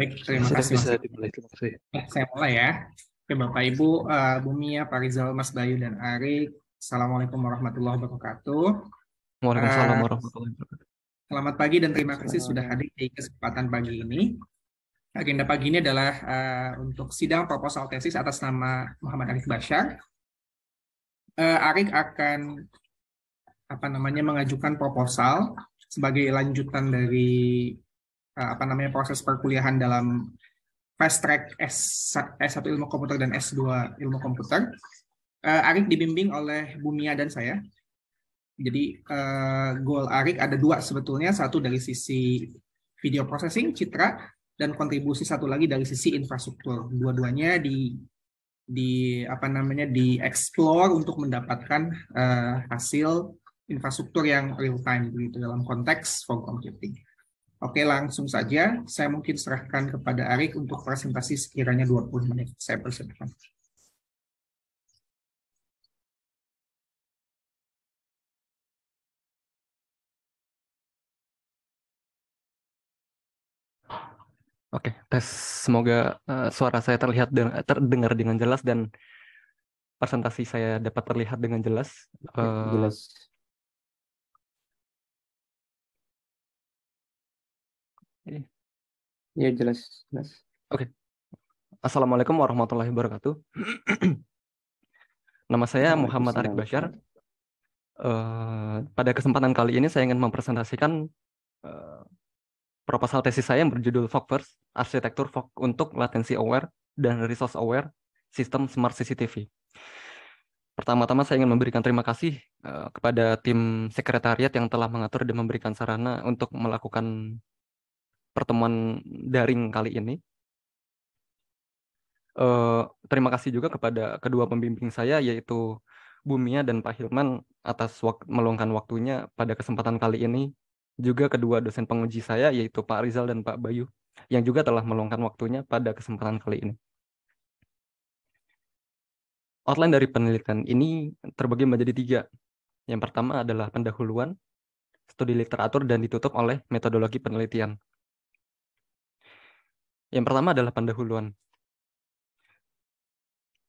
Baik, terima Sudah kasih. Bisa dimulai, terima kasih. Ya, saya mulai ya. Oke, Bapak Ibu, uh, eh, Bumia, ya, Pak Rizal, Mas Bayu, dan Ari. Assalamualaikum warahmatullahi wabarakatuh. Waalaikumsalam eh, warahmatullahi wabarakatuh. Selamat pagi dan terima kasih sudah hadir di kesempatan pagi ini. Agenda pagi ini adalah uh, untuk sidang proposal tesis atas nama Muhammad Arif Bashar. Uh, Arik akan apa namanya mengajukan proposal sebagai lanjutan dari Eh, apa namanya proses perkuliahan dalam fast track S, S1 ilmu komputer dan S2 ilmu komputer. Uh, Arik dibimbing oleh Bumia dan saya. Jadi uh, goal Arik ada dua sebetulnya, satu dari sisi video processing, citra, dan kontribusi satu lagi dari sisi infrastruktur. Dua-duanya di di apa namanya di explore untuk mendapatkan uh, hasil infrastruktur yang real time begitu dalam konteks fog computing. Oke, langsung saja. Saya mungkin serahkan kepada Arik untuk presentasi sekiranya 20 menit. Saya persilakan. Oke, tes semoga uh, suara saya terlihat de terdengar dengan jelas dan presentasi saya dapat terlihat dengan jelas. Uh, jelas. Iya jelas, jelas. Oke. Okay. Assalamualaikum warahmatullahi wabarakatuh. Nama saya Muhammad Arif Bashar. Uh, pada kesempatan kali ini saya ingin mempresentasikan uh, proposal tesis saya yang berjudul Fogverse, arsitektur Fog untuk latency aware dan resource aware sistem smart CCTV. Pertama-tama saya ingin memberikan terima kasih uh, kepada tim sekretariat yang telah mengatur dan memberikan sarana untuk melakukan pertemuan daring kali ini. Uh, terima kasih juga kepada kedua pembimbing saya yaitu Bumia dan Pak Hilman atas wak meluangkan waktunya pada kesempatan kali ini. Juga kedua dosen penguji saya yaitu Pak Rizal dan Pak Bayu yang juga telah meluangkan waktunya pada kesempatan kali ini. Outline dari penelitian ini terbagi menjadi tiga. Yang pertama adalah pendahuluan, studi literatur, dan ditutup oleh metodologi penelitian. Yang pertama adalah pendahuluan.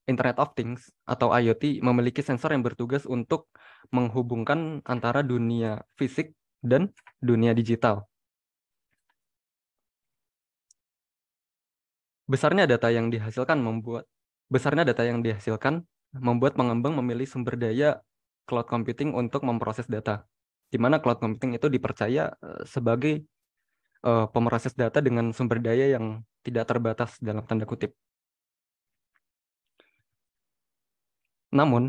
Internet of Things atau IoT memiliki sensor yang bertugas untuk menghubungkan antara dunia fisik dan dunia digital. Besarnya data yang dihasilkan membuat besarnya data yang dihasilkan membuat pengembang memilih sumber daya cloud computing untuk memproses data. Di mana cloud computing itu dipercaya eh, sebagai uh, eh, pemroses data dengan sumber daya yang tidak terbatas dalam tanda kutip. Namun,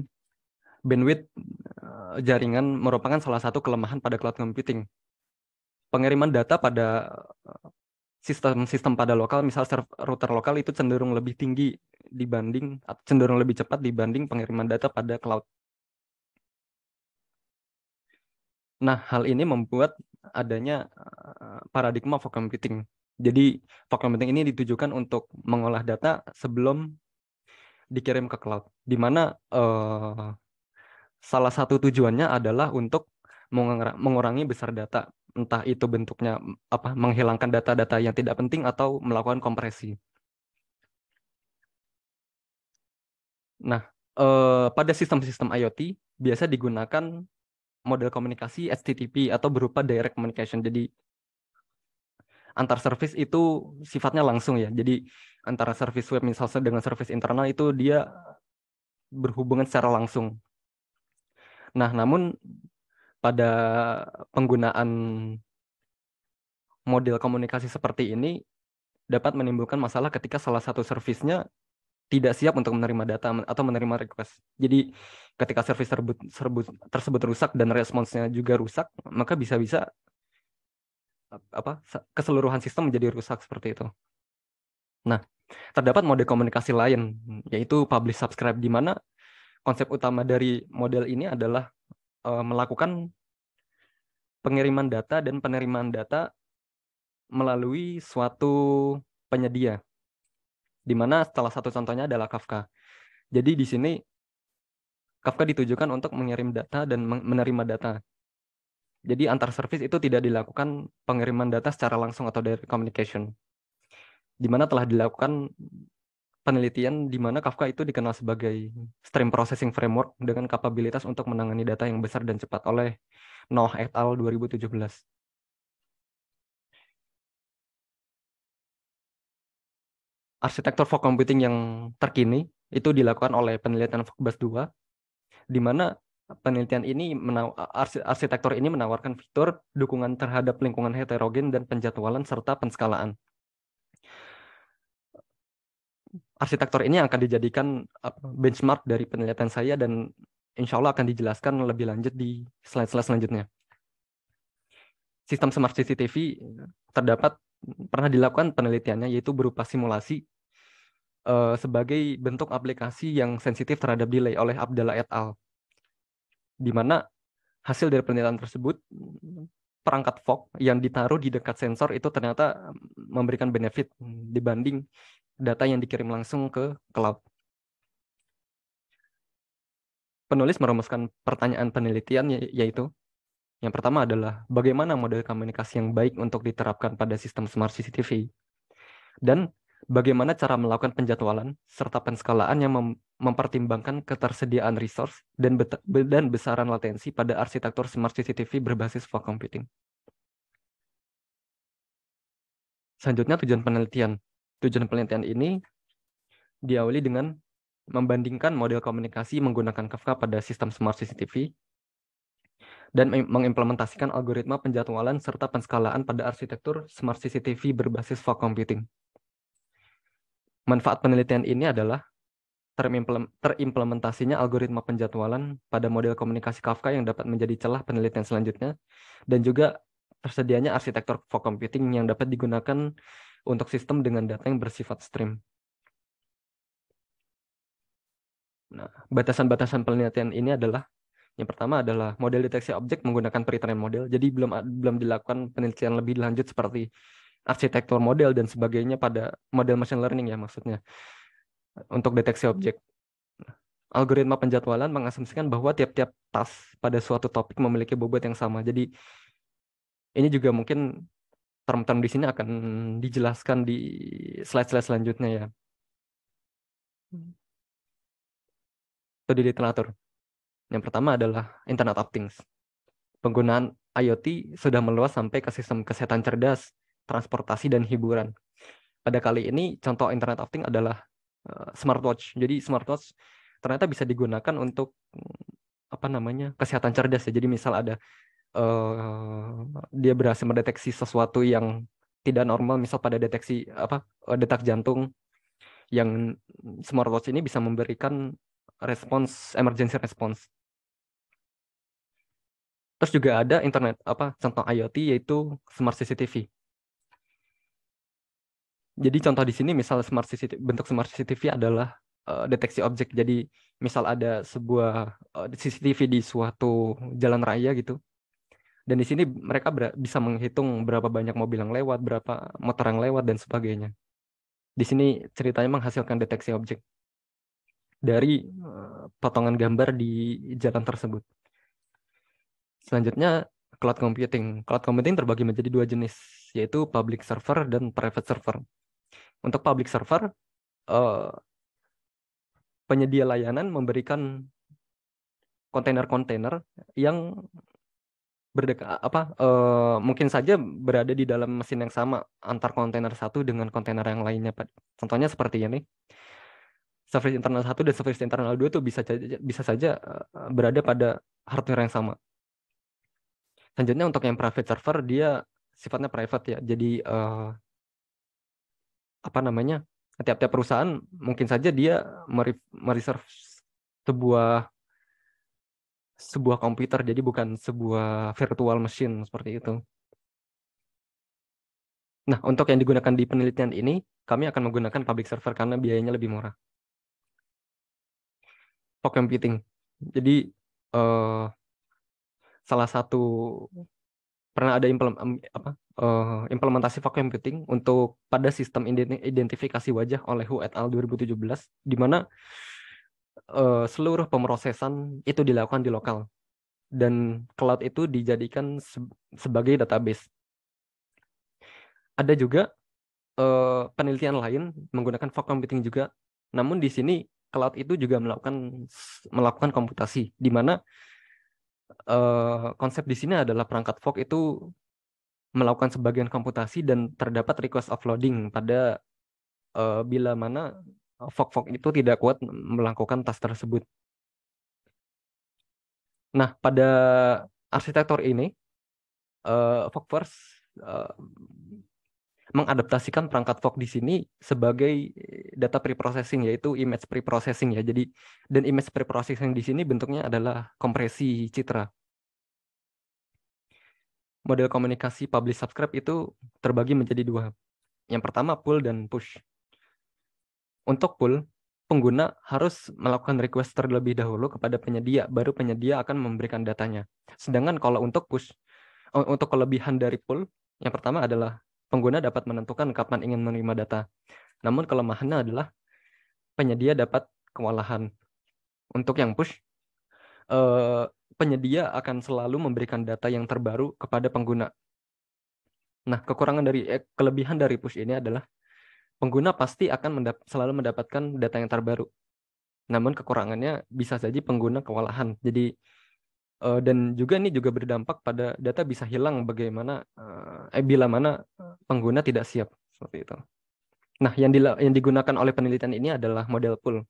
bandwidth eh, jaringan merupakan salah satu kelemahan pada cloud computing. Pengiriman data pada eh, sistem-sistem pada lokal, misal router lokal itu cenderung lebih tinggi dibanding cenderung lebih cepat dibanding pengiriman data pada cloud. Nah, hal ini membuat adanya eh, paradigma for computing jadi faktor penting ini ditujukan untuk mengolah data sebelum dikirim ke cloud, di mana uh, salah satu tujuannya adalah untuk mengurangi besar data, entah itu bentuknya apa, menghilangkan data-data yang tidak penting atau melakukan kompresi. Nah, eh, pada sistem-sistem IoT biasa digunakan model komunikasi HTTP atau berupa direct communication. Jadi antar service itu sifatnya langsung ya. Jadi antara service web misalnya dengan service internal itu dia berhubungan secara langsung. Nah, namun pada penggunaan model komunikasi seperti ini dapat menimbulkan masalah ketika salah satu servisnya tidak siap untuk menerima data atau menerima request. Jadi ketika service tersebut, tersebut rusak dan responsnya juga rusak, maka bisa-bisa apa keseluruhan sistem menjadi rusak seperti itu. Nah, terdapat mode komunikasi lain yaitu publish subscribe di mana konsep utama dari model ini adalah uh, melakukan pengiriman data dan penerimaan data melalui suatu penyedia. Di mana salah satu contohnya adalah Kafka. Jadi di sini Kafka ditujukan untuk mengirim data dan menerima data. Jadi antar service itu tidak dilakukan pengiriman data secara langsung atau direct communication. Di mana telah dilakukan penelitian di mana Kafka itu dikenal sebagai stream processing framework dengan kapabilitas untuk menangani data yang besar dan cepat oleh Noah et al 2017. Arsitektur fog computing yang terkini itu dilakukan oleh penelitian FogBus 2 di mana penelitian ini arsitektur ini menawarkan fitur dukungan terhadap lingkungan heterogen dan penjadwalan serta penskalaan. Arsitektur ini akan dijadikan benchmark dari penelitian saya dan insya Allah akan dijelaskan lebih lanjut di slide-slide selanjutnya. Sistem Smart CCTV terdapat pernah dilakukan penelitiannya yaitu berupa simulasi uh, sebagai bentuk aplikasi yang sensitif terhadap delay oleh Abdallah et al di mana hasil dari penelitian tersebut perangkat fog yang ditaruh di dekat sensor itu ternyata mm, memberikan benefit dibanding data yang dikirim langsung ke cloud. Penulis merumuskan pertanyaan penelitian ya, yaitu yang pertama adalah bagaimana model komunikasi yang baik untuk diterapkan pada sistem smart CCTV dan bagaimana cara melakukan penjadwalan serta penskalaan yang mempertimbangkan ketersediaan resource dan, dan besaran latensi pada arsitektur smart CCTV berbasis fog computing. Selanjutnya tujuan penelitian. Tujuan penelitian ini diawali dengan membandingkan model komunikasi menggunakan Kafka pada sistem smart CCTV dan mengimplementasikan algoritma penjadwalan serta penskalaan pada arsitektur smart CCTV berbasis fog computing. Manfaat penelitian ini adalah terimplementasinya algoritma penjadwalan pada model komunikasi Kafka yang dapat menjadi celah penelitian selanjutnya, dan juga tersedianya arsitektur for computing yang dapat digunakan untuk sistem dengan data yang bersifat stream. Nah, batasan-batasan penelitian ini adalah yang pertama adalah model deteksi objek menggunakan pre-trained model. Jadi belum belum dilakukan penelitian lebih lanjut seperti arsitektur model dan sebagainya pada model machine learning ya maksudnya untuk deteksi hmm. objek. Algoritma penjadwalan mengasumsikan bahwa tiap-tiap tas pada suatu topik memiliki bobot yang sama. Jadi ini juga mungkin term-term di sini akan dijelaskan di slide-slide selanjutnya ya. Hmm. Itu di literatur. Yang pertama adalah Internet of Things. Penggunaan IoT sudah meluas sampai ke sistem kesehatan cerdas, transportasi, dan hiburan. Pada kali ini, contoh Internet of Things adalah Eh, smartwatch. Jadi smartwatch ternyata bisa digunakan untuk mm, apa namanya kesehatan cerdas ya. Jadi misal ada uh, dia berhasil mendeteksi sesuatu yang tidak normal, misal pada deteksi apa eh, detak jantung yang smartwatch ini bisa memberikan respons emergency response. Terus juga ada internet apa contoh IoT yaitu smart CCTV. Jadi contoh di sini misal smart CCTV, bentuk smart CCTV adalah uh, deteksi objek. Jadi misal ada sebuah uh, eh, CCTV di suatu jalan raya gitu. Dan di sini mereka bisa menghitung berapa banyak mobil yang lewat, berapa motor yang lewat dan sebagainya. Di sini ceritanya menghasilkan deteksi objek dari uh, potongan gambar di jalan tersebut. Selanjutnya cloud computing. Cloud computing terbagi menjadi dua jenis, yaitu public server dan private server. Untuk public server, uh, penyedia layanan memberikan kontainer-kontainer yang berdeka apa uh, mungkin saja berada di dalam mesin yang sama antar kontainer satu dengan kontainer yang lainnya Pak. Contohnya seperti ini. Service internal satu dan service internal dua itu bisa bisa saja uh, berada pada hardware yang sama. Selanjutnya untuk yang private server dia sifatnya private ya. Jadi uh, apa namanya tiap-tiap perusahaan mungkin saja dia mereserve sebuah sebuah komputer jadi bukan sebuah virtual machine seperti itu. Nah, untuk yang digunakan di penelitian ini, kami akan menggunakan public server karena biayanya lebih murah. Fog computing. Jadi eh, salah satu pernah ada implement, apa, uh, implementasi vacuum computing untuk pada sistem identifikasi wajah oleh Hu et al 2017 di mana uh, seluruh pemrosesan itu dilakukan di lokal dan cloud itu dijadikan se sebagai database. Ada juga uh, penelitian lain menggunakan vacuum computing juga, namun di sini cloud itu juga melakukan melakukan komputasi di mana Eh, konsep di sini adalah perangkat fork itu melakukan sebagian komputasi dan terdapat request offloading pada uh, bila mana fork-fork itu tidak kuat melakukan task tersebut. Nah, pada arsitektur ini, uh, eh, fork first uh, mengadaptasikan perangkat fog di sini sebagai eh, data preprocessing yaitu image preprocessing ya. Jadi dan image preprocessing di sini bentuknya adalah kompresi citra. Model komunikasi publish subscribe itu terbagi menjadi dua. Yang pertama pull dan push. Untuk pull, pengguna harus melakukan request terlebih dahulu kepada penyedia, baru penyedia akan memberikan datanya. Sedangkan kalau untuk push, eh, untuk kelebihan dari pull, yang pertama adalah pengguna dapat menentukan kapan ingin menerima data. Namun kelemahannya adalah penyedia dapat kewalahan. Untuk yang push, eh, penyedia akan selalu memberikan data yang terbaru kepada pengguna. Nah, kekurangan dari eh, kelebihan dari push ini adalah pengguna pasti akan mendap selalu mendapatkan data yang terbaru. Namun kekurangannya bisa saja pengguna kewalahan. Jadi Eh, dan juga ini juga berdampak pada data bisa hilang bagaimana eh, eh bila mana eh, pengguna tidak siap seperti itu. Nah, yang yang digunakan oleh penelitian ini adalah model pool.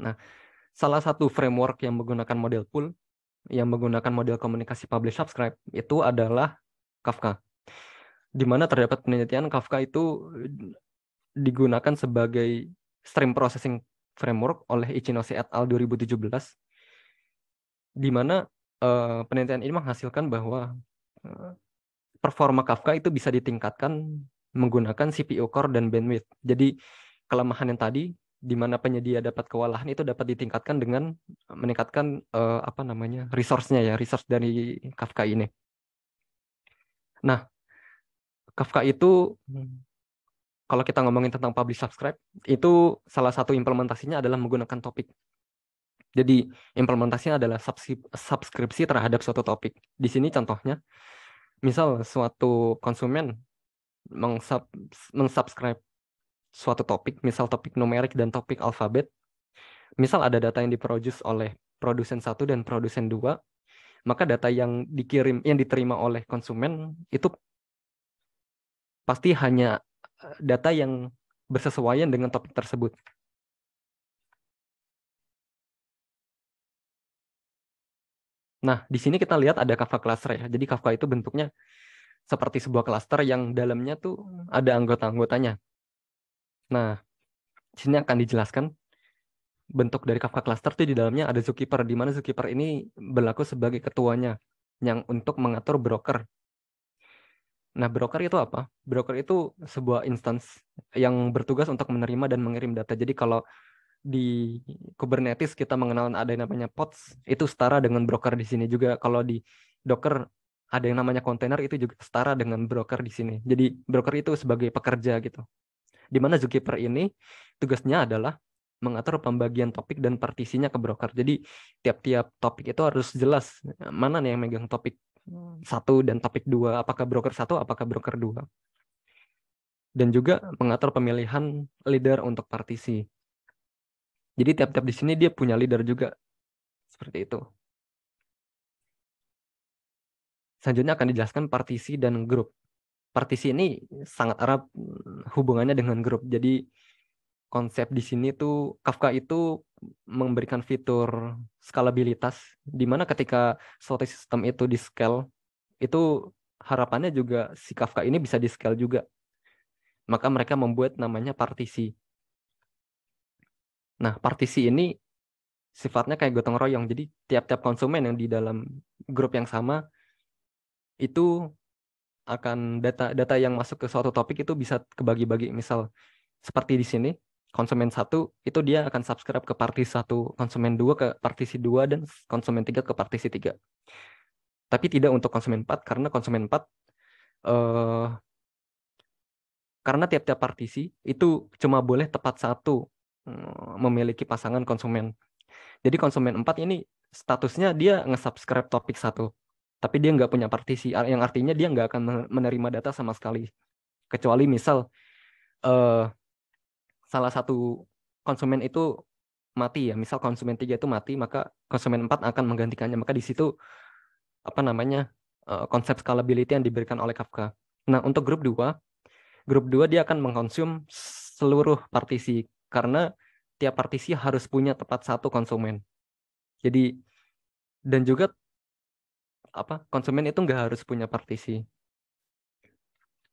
Nah, salah satu framework yang menggunakan model pool yang menggunakan model komunikasi publish subscribe itu adalah Kafka. Di mana terdapat penelitian Kafka itu digunakan sebagai stream processing framework oleh Ichinose et al 2017 di mana uh, penelitian ini menghasilkan bahwa uh, performa Kafka itu bisa ditingkatkan menggunakan CPU core dan bandwidth. Jadi kelemahan yang tadi di mana penyedia dapat kewalahan itu dapat ditingkatkan dengan meningkatkan uh, apa namanya resource-nya ya, resource dari Kafka ini. Nah, Kafka itu kalau kita ngomongin tentang publish subscribe, itu salah satu implementasinya adalah menggunakan topik. Jadi implementasinya adalah subskripsi terhadap suatu topik. Di sini contohnya, misal suatu konsumen mengsub mensubscribe suatu topik, misal topik numerik dan topik alfabet. Misal ada data yang diproduce oleh produsen satu dan produsen dua, maka data yang dikirim yang diterima oleh konsumen itu pasti hanya eh, data yang bersesuaian dengan topik tersebut. Nah, di sini kita lihat ada Kafka cluster ya. Jadi Kafka itu bentuknya seperti sebuah cluster yang dalamnya tuh ada anggota-anggotanya. Nah, di sini akan dijelaskan bentuk dari Kafka cluster itu di dalamnya ada zookeeper di mana zookeeper ini berlaku sebagai ketuanya yang untuk mengatur broker. Nah, broker itu apa? Broker itu sebuah instance yang bertugas untuk menerima dan mengirim data. Jadi kalau di Kubernetes kita mengenal ada yang namanya pods itu setara dengan broker di sini juga kalau di Docker ada yang namanya container itu juga setara dengan broker di sini. Jadi broker itu sebagai pekerja gitu. Di mana zookeeper ini tugasnya adalah mengatur pembagian topik dan partisinya ke broker. Jadi tiap-tiap topik itu harus jelas mana nih yang megang topik satu dan topik dua. Apakah broker satu, apakah broker dua. Dan juga mengatur pemilihan leader untuk partisi. Jadi tiap-tiap di sini dia punya leader juga. Seperti itu. Selanjutnya akan dijelaskan partisi dan grup. Partisi ini sangat erat hmm, hubungannya dengan grup. Jadi konsep di sini tuh Kafka itu memberikan fitur skalabilitas di mana ketika suatu sistem itu di scale itu harapannya juga si Kafka ini bisa di scale juga. Maka mereka membuat namanya partisi. Nah, partisi ini sifatnya kayak gotong royong. Jadi tiap-tiap konsumen yang di dalam grup yang sama itu akan data data yang masuk ke suatu topik itu bisa kebagi-bagi. Misal seperti di sini konsumen satu itu dia akan subscribe ke partisi satu, konsumen dua ke partisi dua dan konsumen tiga ke partisi tiga. Tapi tidak untuk konsumen empat karena konsumen empat eh, karena tiap-tiap partisi itu cuma boleh tepat satu Eh, memiliki pasangan konsumen. Jadi konsumen 4 ini statusnya dia nge-subscribe topik satu, tapi dia nggak punya partisi, yang artinya dia nggak akan menerima data sama sekali. Kecuali misal uh, salah satu konsumen itu mati ya, misal konsumen tiga itu mati, maka konsumen 4 akan menggantikannya. Maka di situ apa namanya uh, konsep scalability yang diberikan oleh Kafka. Nah untuk grup 2, grup 2 dia akan mengkonsum seluruh partisi karena tiap partisi harus punya tepat satu konsumen. Jadi dan juga apa konsumen itu nggak harus punya partisi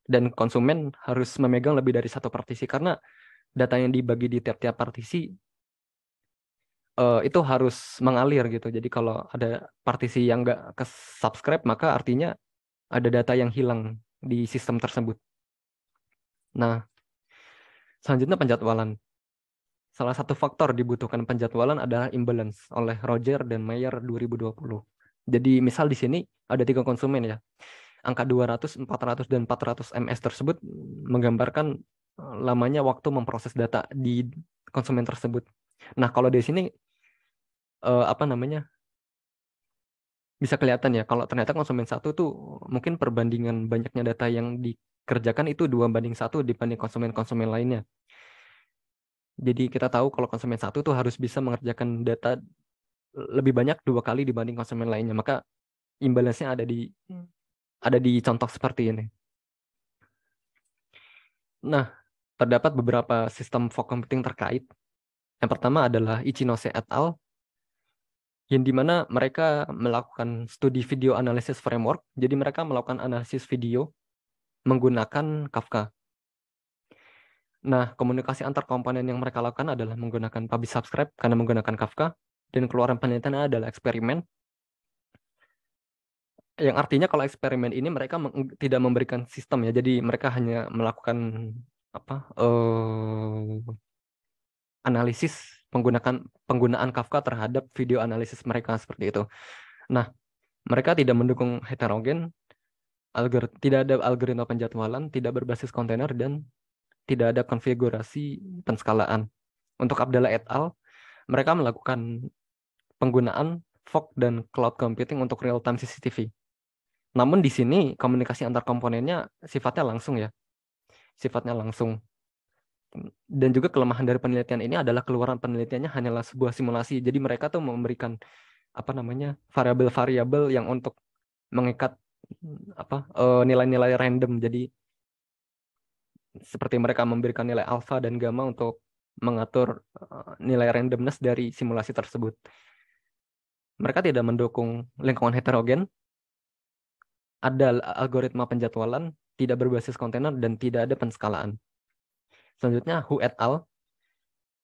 dan konsumen harus memegang lebih dari satu partisi karena data yang dibagi di tiap-tiap partisi uh, itu harus mengalir gitu. Jadi kalau ada partisi yang nggak ke subscribe maka artinya ada data yang hilang di sistem tersebut. Nah, selanjutnya penjadwalan. Salah satu faktor dibutuhkan penjadwalan adalah imbalance oleh Roger dan Mayer 2020. Jadi misal di sini ada tiga konsumen ya. Angka 200, 400, dan 400 MS tersebut menggambarkan eh, lamanya waktu memproses data di konsumen tersebut. Nah kalau di sini eh, apa namanya bisa kelihatan ya kalau ternyata konsumen satu tuh mungkin perbandingan banyaknya data yang dikerjakan itu dua banding satu dibanding konsumen-konsumen lainnya. Jadi kita tahu kalau konsumen satu tuh harus bisa mengerjakan data lebih banyak dua kali dibanding konsumen lainnya. Maka imbalannya ada di hmm. ada di contoh seperti ini. Nah, terdapat beberapa sistem fog computing terkait. Yang pertama adalah Ichinose et al. Yang dimana mereka melakukan studi video analysis framework. Jadi mereka melakukan analisis video menggunakan Kafka. Nah, komunikasi antar komponen yang mereka lakukan adalah menggunakan publish subscribe karena menggunakan Kafka, dan keluaran penelitian adalah eksperimen. Yang artinya kalau eksperimen ini mereka tidak memberikan sistem ya, jadi mereka hanya melakukan apa uh, analisis penggunaan penggunaan Kafka terhadap video analisis mereka seperti itu. Nah, mereka tidak mendukung heterogen, algor, tidak ada algoritma penjadwalan, tidak berbasis kontainer, dan tidak ada konfigurasi penskalaan. Untuk Abdallah et al, mereka melakukan penggunaan fog dan cloud computing untuk real-time CCTV. Namun di sini komunikasi antar komponennya sifatnya langsung ya. Sifatnya langsung. Dan juga kelemahan dari penelitian ini adalah keluaran penelitiannya hanyalah sebuah simulasi. Jadi mereka tuh memberikan apa namanya variabel-variabel yang untuk mengikat apa eh, nilai-nilai random. Jadi seperti mereka memberikan nilai alfa dan gamma untuk mengatur eh, nilai randomness dari simulasi tersebut. Mereka tidak mendukung lingkungan heterogen, ada algoritma penjadwalan, tidak berbasis kontainer, dan tidak ada penskalaan. Selanjutnya, Hu et al.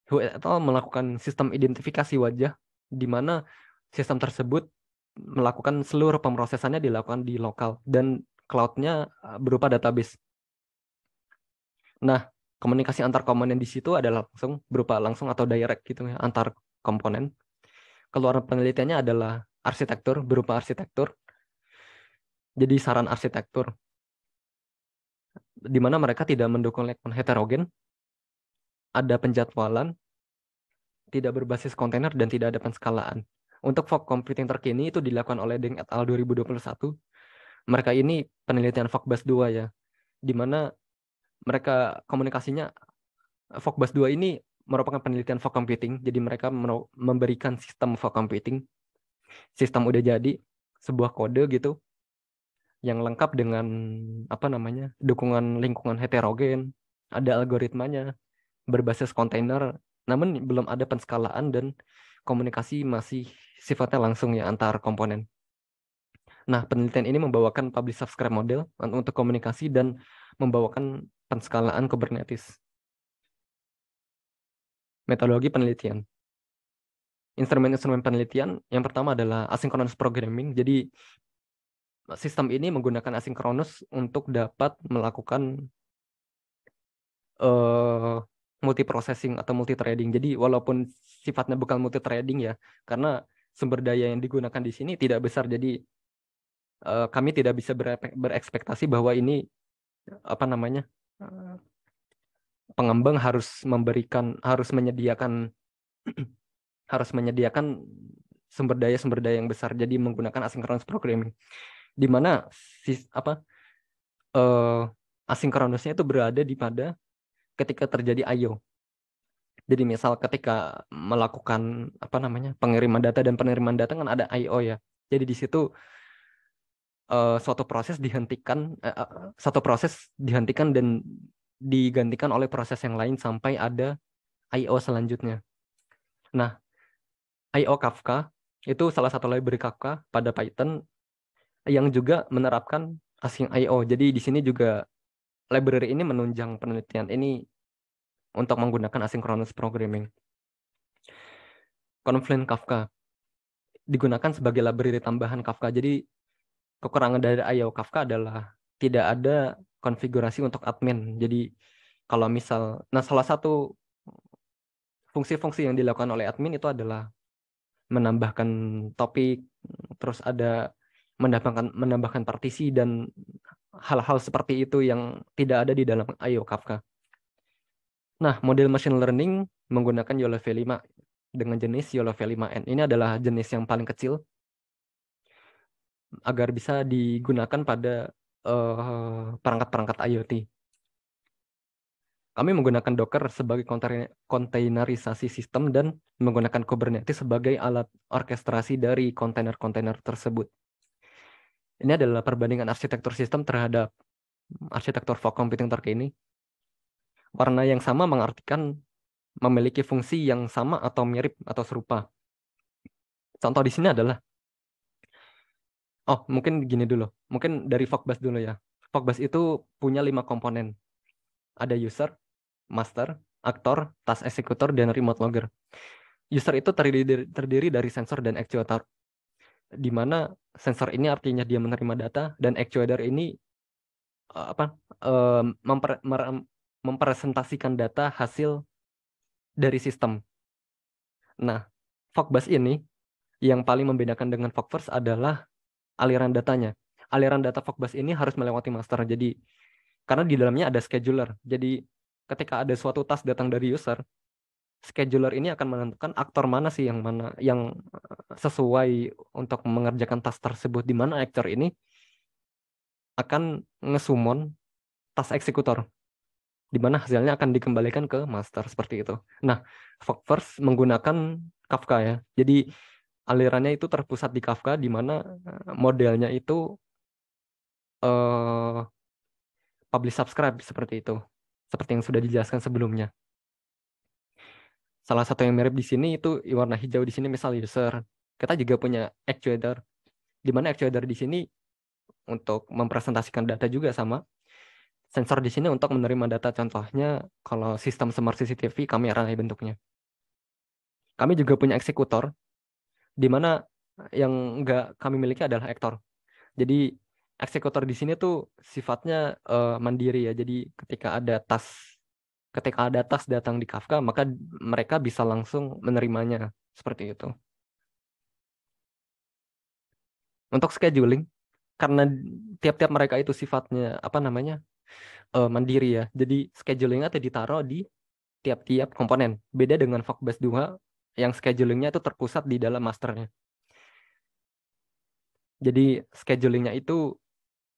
Hu et al melakukan sistem identifikasi wajah, di mana sistem tersebut melakukan seluruh pemrosesannya dilakukan di lokal, dan cloud-nya eh, berupa database. Nah, komunikasi antar komponen di situ adalah langsung berupa langsung atau direct gitu ya, antar komponen. Keluaran penelitiannya adalah arsitektur berupa arsitektur. Jadi saran arsitektur di mana mereka tidak mendukung lekon heterogen, ada penjadwalan, tidak berbasis kontainer dan tidak ada penskalaan. Untuk fog computing terkini itu dilakukan oleh Deng et al 2021. Mereka ini penelitian fog bus 2 ya, di mana mereka komunikasinya Fogbus 2 ini merupakan penelitian fog computing. Jadi mereka memberikan sistem fog computing. Sistem udah jadi sebuah kode gitu yang lengkap dengan apa namanya? dukungan lingkungan heterogen, ada algoritmanya, berbasis kontainer, namun belum ada penskalaan dan komunikasi masih sifatnya langsung ya antar komponen. Nah, penelitian ini membawakan publish subscribe model untuk komunikasi dan membawakan penskalaan Kubernetes. Metodologi penelitian. Instrumen-instrumen penelitian yang pertama adalah asynchronous programming. Jadi sistem ini menggunakan asynchronous untuk dapat melakukan uh, eh, multi processing atau multi trading. Jadi walaupun sifatnya bukan multi trading ya, karena sumber daya yang digunakan di sini tidak besar. Jadi eh, kami tidak bisa berekspektasi bahwa ini apa namanya Eh, pengembang harus memberikan harus menyediakan harus menyediakan sumber daya sumber daya yang besar jadi menggunakan asynchronous programming di mana sis, apa uh, itu berada di pada ketika terjadi IO jadi misal ketika melakukan apa namanya pengiriman data dan penerimaan data kan ada IO ya jadi di situ uh, suatu proses dihentikan uh, eh, eh, satu proses dihentikan dan digantikan oleh proses yang lain sampai ada IO selanjutnya. Nah, IO Kafka itu salah satu library Kafka pada Python yang juga menerapkan async IO. Jadi di sini juga library ini menunjang penelitian ini untuk menggunakan asynchronous programming. Confluent Kafka digunakan sebagai library tambahan Kafka. Jadi kekurangan dari IO Kafka adalah tidak ada konfigurasi untuk admin. Jadi kalau misal, nah salah satu fungsi-fungsi yang dilakukan oleh admin itu adalah menambahkan topik, terus ada menambahkan menambahkan partisi dan hal-hal seperti itu yang tidak ada di dalam IO Kafka. Nah, model machine learning menggunakan YOLO V5 dengan jenis YOLO V5N. Ini adalah jenis yang paling kecil agar bisa digunakan pada eh, perangkat-perangkat uh, IoT. Kami menggunakan Docker sebagai kontainerisasi sistem dan menggunakan Kubernetes sebagai alat orkestrasi dari kontainer-kontainer tersebut. Ini adalah perbandingan arsitektur sistem terhadap arsitektur fog computing terkini. Warna yang sama mengartikan memiliki fungsi yang sama atau mirip atau serupa. Contoh di sini adalah Oh, mungkin gini dulu. Mungkin dari Fogbus dulu ya. Fogbus itu punya lima komponen. Ada user, master, aktor, task executor, dan remote logger. User itu terdiri, terdiri dari sensor dan actuator. Di mana sensor ini artinya dia menerima data dan actuator ini eh, apa memper, mempresentasikan data hasil dari sistem. Nah, Fogbus ini yang paling membedakan dengan Fogverse adalah aliran datanya. Aliran data Fogbus ini harus melewati master. Jadi karena di dalamnya ada scheduler. Jadi ketika ada suatu task datang dari user, scheduler ini akan menentukan aktor mana sih yang mana yang eh, sesuai untuk mengerjakan task tersebut di mana aktor ini akan ngesumon task eksekutor di mana hasilnya akan dikembalikan ke master seperti itu. Nah, Fogverse menggunakan Kafka ya. Jadi alirannya itu terpusat di Kafka di mana eh, modelnya itu uh, publish subscribe seperti itu seperti yang sudah dijelaskan sebelumnya salah satu yang mirip di sini itu warna hijau di sini misal user kita juga punya actuator di mana actuator di sini untuk mempresentasikan data juga sama sensor di sini untuk menerima data contohnya kalau sistem smart CCTV kami arahnya bentuknya kami juga punya eksekutor di mana yang nggak kami miliki adalah aktor. Jadi eksekutor di sini tuh sifatnya uh, mandiri ya. Jadi ketika ada tas ketika ada tas datang di Kafka, maka mereka bisa langsung menerimanya seperti itu. Untuk scheduling, karena tiap-tiap mereka itu sifatnya apa namanya uh, mandiri ya. Jadi schedulingnya tuh ditaruh di tiap-tiap komponen. Beda dengan Fogbase 2 yang schedulingnya itu terpusat di dalam masternya. Jadi schedulingnya itu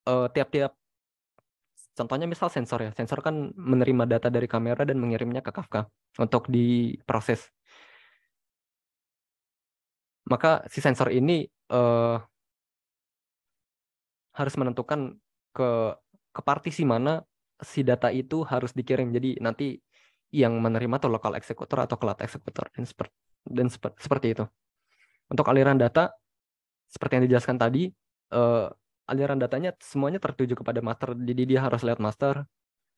eh, tiap-tiap uh, contohnya misal sensor ya, sensor kan menerima data dari kamera dan mengirimnya ke Kafka untuk diproses. Maka si sensor ini uh, harus menentukan ke ke partisi mana si data itu harus dikirim. Jadi nanti yang menerima atau lokal eksekutor atau cloud eksekutor dan seperti dan seperti itu. Untuk aliran data, seperti yang dijelaskan tadi, uh, aliran datanya semuanya tertuju kepada master. Jadi dia harus lihat master,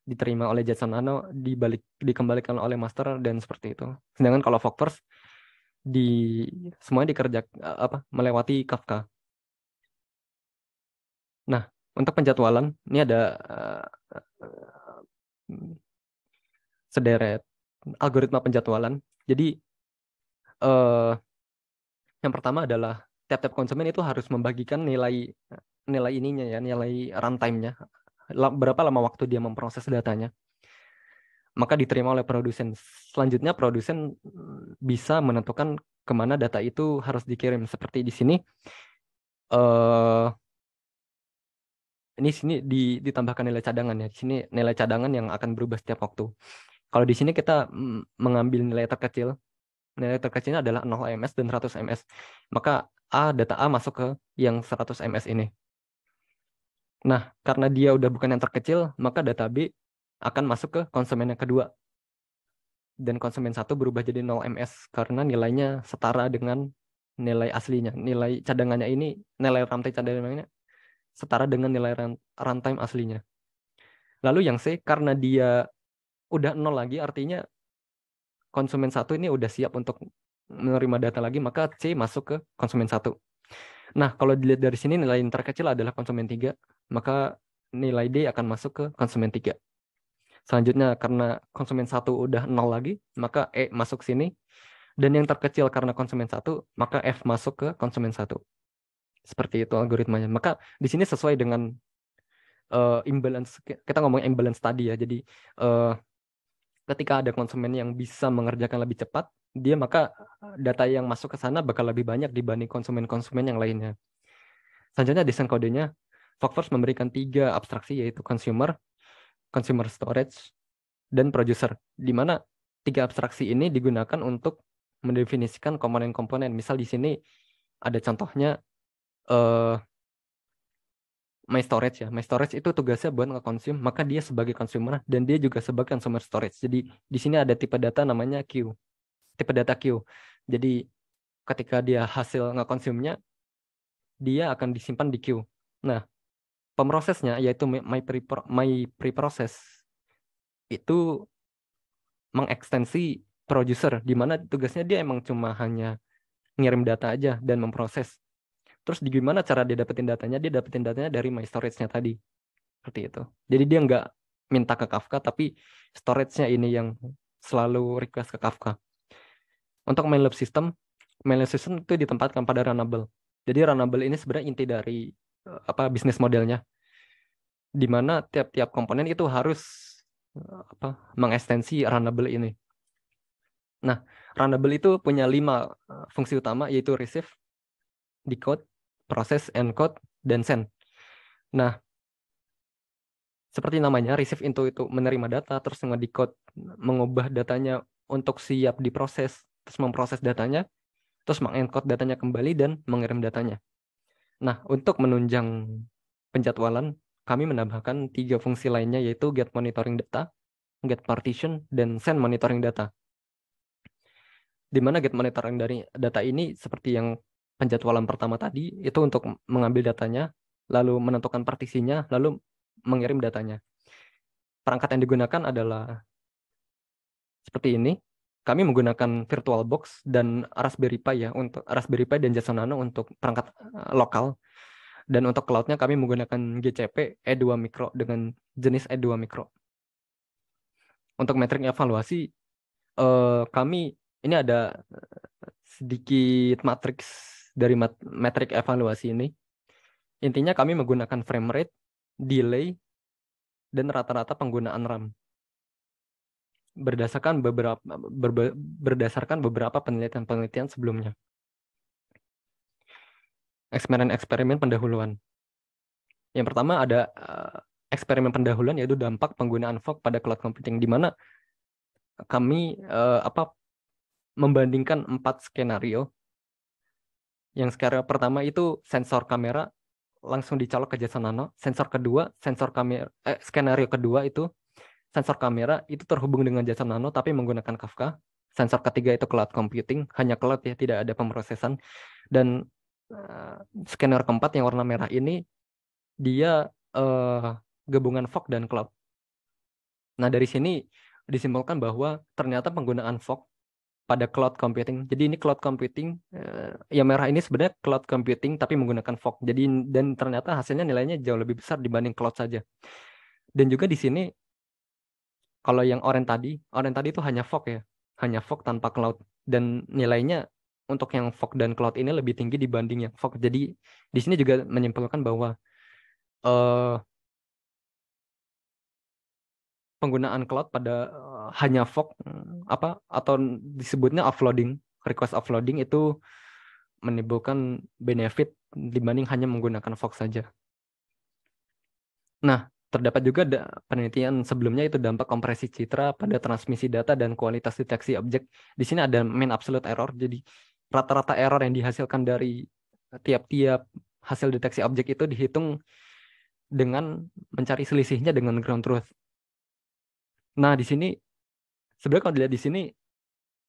diterima oleh Jason Nano, dibalik dikembalikan oleh master dan seperti itu. Sedangkan kalau Fokvers, di semuanya dikerja eh, apa melewati Kafka. Nah, untuk penjadwalan ini ada uh, sederet algoritma penjadwalan. Jadi uh, yang pertama adalah tiap-tiap konsumen itu harus membagikan nilai nilai ininya ya, nilai runtime-nya. Berapa lama waktu dia memproses datanya. Maka diterima oleh produsen. Selanjutnya produsen mm, bisa menentukan kemana data itu harus dikirim. Seperti di sini, uh, ini sini ditambahkan nilai cadangan ya. Di sini nilai cadangan yang akan berubah setiap waktu. Kalau di sini kita mm, mengambil nilai terkecil, nilai terkecilnya adalah 0 ms dan 100 ms. Maka A data A masuk ke yang 100 ms ini. Nah, karena dia udah bukan yang terkecil, maka data B akan masuk ke konsumen yang kedua. Dan konsumen satu berubah jadi 0 ms karena nilainya setara dengan nilai aslinya. Nilai cadangannya ini, nilai rantai cadangannya setara dengan nilai runtime aslinya. Lalu yang C karena dia udah nol lagi artinya konsumen satu ini udah siap untuk menerima data lagi, maka C masuk ke konsumen satu. Nah, kalau dilihat dari sini nilai yang terkecil adalah konsumen tiga maka nilai D akan masuk ke konsumen tiga Selanjutnya karena konsumen satu udah nol lagi, maka E masuk sini. Dan yang terkecil karena konsumen satu, maka F masuk ke konsumen satu. Seperti itu algoritmanya. Maka di sini sesuai dengan uh, imbalance kita ngomong imbalance tadi ya. Jadi uh, ketika ada konsumen yang bisa mengerjakan lebih cepat, dia maka eh, data yang masuk ke sana bakal lebih banyak dibanding konsumen-konsumen yang lainnya. Selanjutnya desain kodenya, Foxforce memberikan tiga abstraksi yaitu consumer, consumer storage, dan producer, di mana tiga abstraksi ini digunakan untuk mendefinisikan komponen-komponen. Misal di sini ada contohnya eh, my storage ya. My storage itu tugasnya buat nge-consume, maka dia sebagai consumer dan dia juga sebagai consumer storage. Jadi di sini ada tipe data namanya queue. Tipe data queue. Jadi ketika dia hasil nge-consume-nya dia akan disimpan di queue. Nah, pemrosesnya yaitu my pre my preprocess itu mengekstensi producer di mana tugasnya dia emang cuma hanya ngirim data aja dan memproses Terus di gimana cara dia dapetin datanya? Dia dapetin datanya dari my storage-nya tadi. Seperti itu. Jadi dia nggak minta ke Kafka, tapi storage-nya ini yang selalu request ke Kafka. Untuk main loop system, main loop system itu ditempatkan pada runnable. Jadi runnable ini sebenarnya inti dari eh, apa bisnis modelnya. Di mana tiap-tiap komponen itu harus eh, apa mengekstensi runnable ini. Nah, runnable itu punya lima eh, fungsi utama yaitu receive, decode, proses, encode, dan send. Nah, seperti namanya, receive into itu menerima data, terus ngedecode, mengubah datanya untuk siap diproses, terus memproses datanya, terus mengencode datanya kembali dan mengirim datanya. Nah, untuk menunjang penjadwalan, kami menambahkan tiga fungsi lainnya yaitu get monitoring data, get partition, dan send monitoring data. Di mana get monitoring dari data ini seperti yang penjadwalan pertama tadi itu untuk mengambil datanya, lalu menentukan partisinya, lalu mengirim datanya. Perangkat yang digunakan adalah seperti ini. Kami menggunakan VirtualBox dan Raspberry Pi ya untuk Raspberry Pi dan Jetson Nano untuk perangkat eh, lokal. Dan untuk cloudnya kami menggunakan GCP E2 Micro dengan jenis E2 Micro. Untuk metrik evaluasi, eh, kami ini ada eh, sedikit matriks dari mat metrik evaluasi ini. Intinya kami menggunakan frame rate, delay, dan rata-rata penggunaan RAM. Berdasarkan beberapa ber, berdasarkan beberapa penelitian-penelitian sebelumnya. Eksperimen-eksperimen pendahuluan. Yang pertama ada eh, eksperimen pendahuluan yaitu dampak penggunaan fog pada cloud computing di mana kami uh, apa membandingkan empat skenario yang sekarang pertama itu sensor kamera langsung dicolok ke Jason Nano. Sensor kedua, sensor kamera eh, skenario kedua itu sensor kamera itu terhubung dengan Jason Nano tapi menggunakan Kafka. Sensor ketiga itu cloud computing, hanya cloud ya, tidak ada pemrosesan. Dan uh, skenario keempat yang warna merah ini dia uh, gabungan fog dan cloud. Nah, dari sini disimpulkan bahwa ternyata penggunaan fog pada cloud computing. Jadi ini cloud computing uh, eh, yang merah ini sebenarnya cloud computing tapi menggunakan fog. Jadi dan ternyata hasilnya nilainya jauh lebih besar dibanding cloud saja. Dan juga di sini kalau yang orange tadi, orange tadi itu hanya fog ya, hanya fog tanpa cloud dan nilainya untuk yang fog dan cloud ini lebih tinggi dibanding yang fog. Jadi di sini juga menyimpulkan bahwa uh, penggunaan cloud pada uh, hanya fog hmm, apa atau disebutnya offloading request offloading itu menimbulkan benefit dibanding hanya menggunakan fog saja. Nah, terdapat juga penelitian sebelumnya itu dampak kompresi citra pada transmisi data dan kualitas deteksi objek. Di sini ada mean absolute error, jadi rata-rata error yang dihasilkan dari tiap-tiap hasil deteksi objek itu dihitung dengan mencari selisihnya dengan ground truth. Nah, di sini sebenarnya kalau dilihat di sini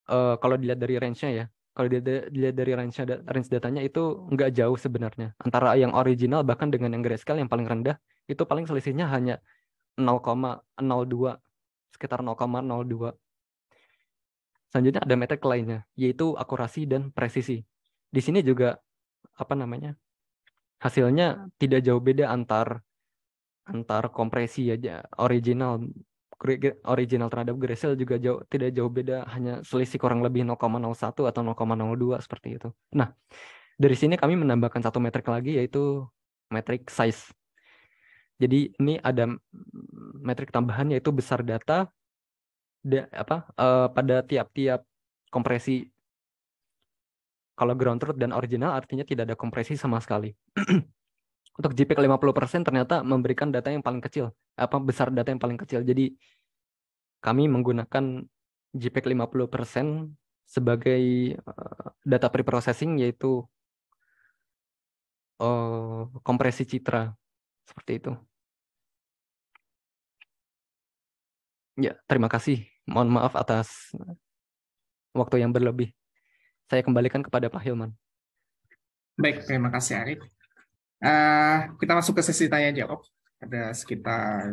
uh, kalau dilihat dari range-nya ya, kalau dilihat, dilihat dari range range datanya itu nggak jauh sebenarnya. Antara yang original bahkan dengan yang grayscale yang paling rendah itu paling selisihnya hanya 0,02 sekitar 0,02. Selanjutnya ada metrik lainnya yaitu akurasi dan presisi. Di sini juga apa namanya? hasilnya hmm. tidak jauh beda antar antar kompresi aja original original terhadap Gresel juga jauh tidak jauh beda hanya selisih kurang lebih 0,01 atau 0,02 seperti itu. Nah, dari sini kami menambahkan satu metrik lagi yaitu metrik size. Jadi ini ada metrik tambahan yaitu besar data da, apa uh, pada tiap-tiap kompresi. Kalau ground truth dan original artinya tidak ada kompresi sama sekali. untuk JPEG 50% ternyata memberikan data yang paling kecil, apa besar data yang paling kecil. Jadi kami menggunakan JPEG 50% sebagai uh, data preprocessing yaitu uh, kompresi citra seperti itu. Ya, terima kasih. Mohon maaf atas waktu yang berlebih. Saya kembalikan kepada Pak Hilman. Baik, terima kasih Arif. Uh, kita masuk ke sesi tanya jawab. Ada sekitar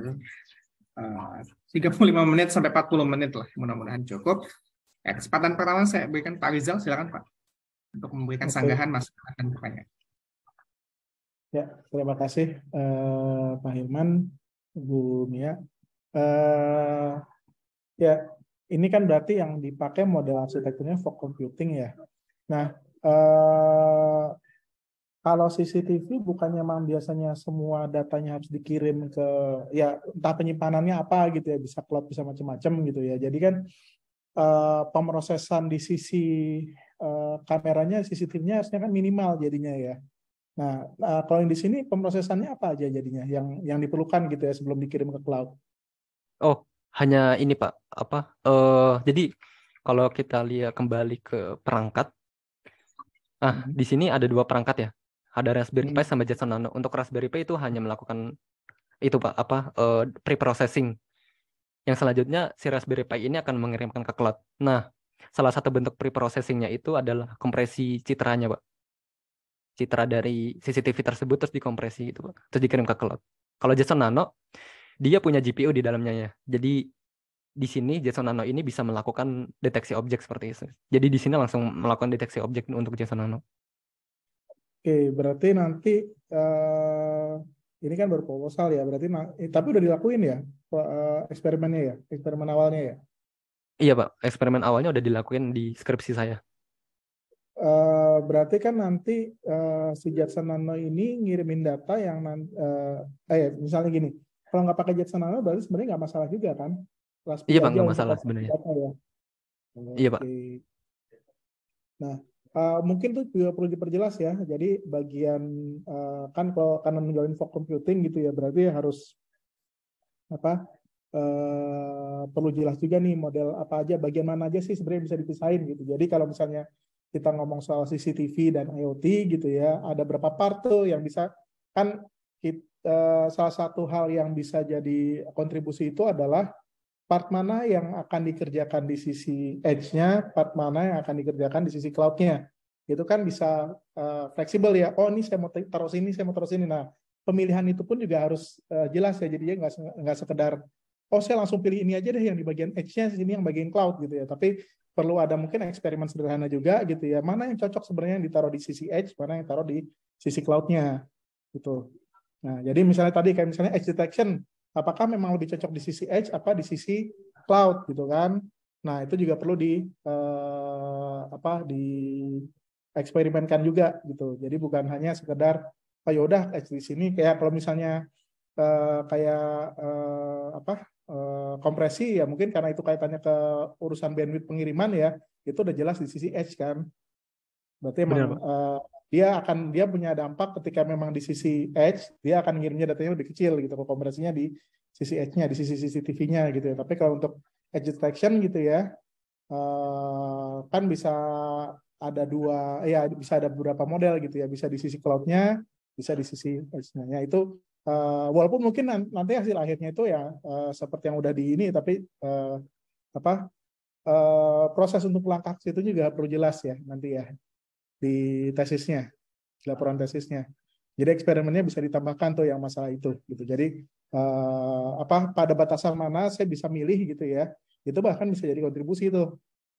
eh, uh, 35 menit sampai 40 menit lah, mudah-mudahan cukup. Ya, kesempatan pertama saya berikan Pak Rizal, silakan Pak untuk memberikan okay. sanggahan mas dan pertanyaan. Ya, terima kasih uh, Pak Hilman, Bu Mia. uh, ya, ini kan berarti yang dipakai model arsitekturnya fog computing ya. Nah, eh, kalau CCTV bukannya memang biasanya semua datanya harus dikirim ke ya entah penyimpanannya apa gitu ya bisa cloud bisa macam-macam gitu ya jadi kan uh, pemrosesan di sisi uh, kameranya CCTV-nya harusnya kan minimal jadinya ya nah uh, kalau yang di sini pemrosesannya apa aja jadinya yang yang diperlukan gitu ya sebelum dikirim ke cloud oh hanya ini pak apa uh, jadi kalau kita lihat kembali ke perangkat Ah, di sini ada dua perangkat ya ada Raspberry Pi hmm. sama Jetson Nano. Untuk Raspberry Pi itu hanya melakukan itu Pak, apa uh, pre-processing. Yang selanjutnya si Raspberry Pi ini akan mengirimkan ke cloud. Nah, salah satu bentuk pre-processingnya itu adalah kompresi citranya, Pak. Citra dari CCTV tersebut terus dikompresi gitu, Pak. Terus dikirim ke cloud. Kalau Jetson Nano, dia punya GPU di dalamnya ya. Jadi di sini Jetson Nano ini bisa melakukan deteksi objek seperti itu. Jadi di sini langsung melakukan deteksi objek untuk Jetson Nano. Oke, berarti nanti uh, ini kan baru proposal ya, berarti eh, tapi udah dilakuin ya uh, eksperimennya ya, eksperimen awalnya ya. Iya pak, eksperimen awalnya udah dilakuin di skripsi saya. Uh, berarti kan nanti uh, si Jetson Nano ini ngirimin data yang uh, eh misalnya gini, kalau nggak pakai Jetson Nano berarti sebenarnya nggak masalah juga kan? iya pak, nggak masalah sebenarnya. Ya. Iya pak. Nah, Eh, mungkin itu juga perlu diperjelas ya. Jadi bagian uh, kan kalau kanan menjalin fog computing gitu ya berarti ya harus apa uh, perlu jelas juga nih model apa aja bagian mana aja sih sebenarnya bisa dipisahin gitu. Jadi kalau misalnya kita ngomong soal CCTV dan IoT gitu ya, ada berapa part tuh yang bisa kan kita, uh, salah satu hal yang bisa jadi kontribusi itu adalah part mana yang akan dikerjakan di sisi edge-nya, part mana yang akan dikerjakan di sisi cloud-nya. Itu kan bisa uh, fleksibel ya. Oh, ini saya mau taruh sini, saya mau taruh sini. Nah, pemilihan itu pun juga harus uh, jelas ya. Jadi nggak nggak sekedar oh saya langsung pilih ini aja deh yang di bagian edge-nya, sini yang bagian cloud gitu ya. Tapi perlu ada mungkin eksperimen sederhana juga gitu ya. Mana yang cocok sebenarnya yang ditaruh di sisi edge, mana yang taruh di sisi cloud-nya gitu. Nah, jadi misalnya tadi kayak misalnya edge detection apakah memang lebih cocok di sisi edge apa di sisi cloud gitu kan nah itu juga perlu di eh, apa di eksperimenkan juga gitu jadi bukan hanya sekedar oh yaudah edge di sini kayak kalau misalnya eh, kayak eh, apa eh, kompresi ya mungkin karena itu kaitannya ke urusan bandwidth pengiriman ya itu udah jelas di sisi edge kan berarti emang dia akan dia punya dampak ketika memang di sisi edge dia akan ngirimnya datanya lebih kecil gitu kompresinya di sisi edge-nya di sisi CCTV-nya gitu ya. Tapi kalau untuk edge detection gitu ya eh, kan bisa ada dua eh, ya bisa ada beberapa model gitu ya bisa di sisi cloud-nya bisa di sisi edge-nya ya itu eh, walaupun mungkin nanti hasil akhirnya itu ya seperti yang udah di ini tapi apa proses untuk langkah itu juga perlu jelas ya nanti ya di tesisnya, di laporan tesisnya. Jadi eksperimennya bisa ditambahkan tuh yang masalah itu gitu. Jadi eh, apa pada batasan mana saya bisa milih gitu ya. Itu bahkan bisa jadi kontribusi itu.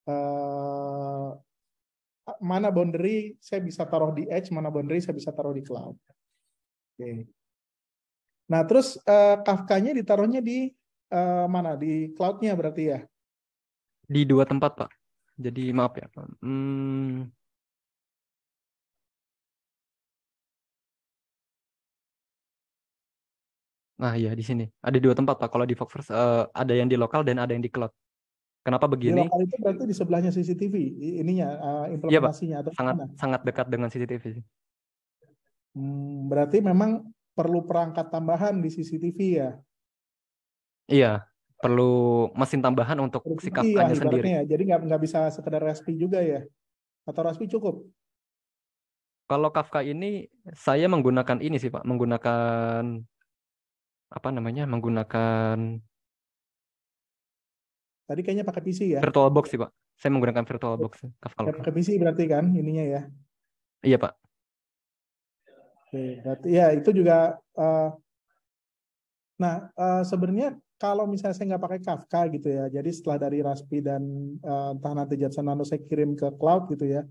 Eh, mana boundary saya bisa taruh di edge, mana boundary saya bisa taruh di cloud. Oke. Nah, terus eh, Kafka-nya ditaruhnya di eh, mana? Di cloud-nya berarti ya? Di dua tempat, Pak. Jadi maaf ya. Hmm, Nah, iya di sini. Ada dua tempat, Pak. Kalau di Foxverse uh, ada yang di lokal dan ada yang di cloud. Kenapa begini? Di lokal itu berarti di sebelahnya CCTV ininya uh, implementasinya ya, atau sangat mana? sangat dekat dengan CCTV. Hmm, berarti memang perlu perangkat tambahan di CCTV ya. Iya, perlu mesin tambahan untuk sikapnya ya, sendiri. Ya. Jadi nggak nggak bisa sekedar Raspi juga ya? Atau Raspi cukup? Kalau Kafka ini saya menggunakan ini sih Pak, menggunakan apa namanya menggunakan tadi kayaknya pakai PC ya virtual box sih pak saya menggunakan virtual box Kafka pakai PC berarti kan ininya ya iya pak oke berarti ya itu juga uh, nah uh, sebenarnya kalau misalnya saya nggak pakai Kafka gitu ya jadi setelah dari Raspi dan uh, entah nanti Jetson Nano saya kirim ke cloud gitu ya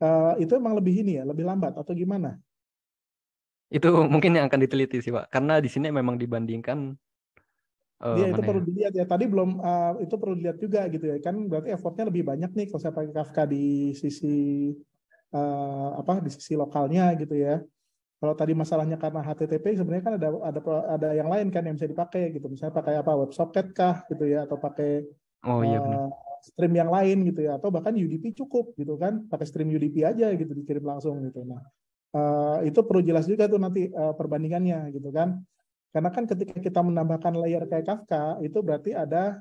uh, itu emang lebih ini ya lebih lambat atau gimana itu mungkin yang akan diteliti sih pak karena di sini memang dibandingkan uh, ya, itu perlu dilihat ya tadi belum uh, itu perlu dilihat juga gitu ya kan berarti effortnya lebih banyak nih kalau saya pakai Kafka di sisi uh, apa di sisi lokalnya gitu ya kalau tadi masalahnya karena HTTP sebenarnya kan ada ada ada yang lain kan yang bisa dipakai gitu misalnya pakai apa WebSocket kah gitu ya atau pakai oh, iya, Uh, stream yang lain gitu ya atau bahkan UDP cukup gitu kan pakai stream UDP aja gitu dikirim langsung gitu nah Eh, itu perlu jelas juga tuh nanti eh, perbandingannya gitu kan. Karena kan ketika kita menambahkan layer kayak Kafka itu berarti ada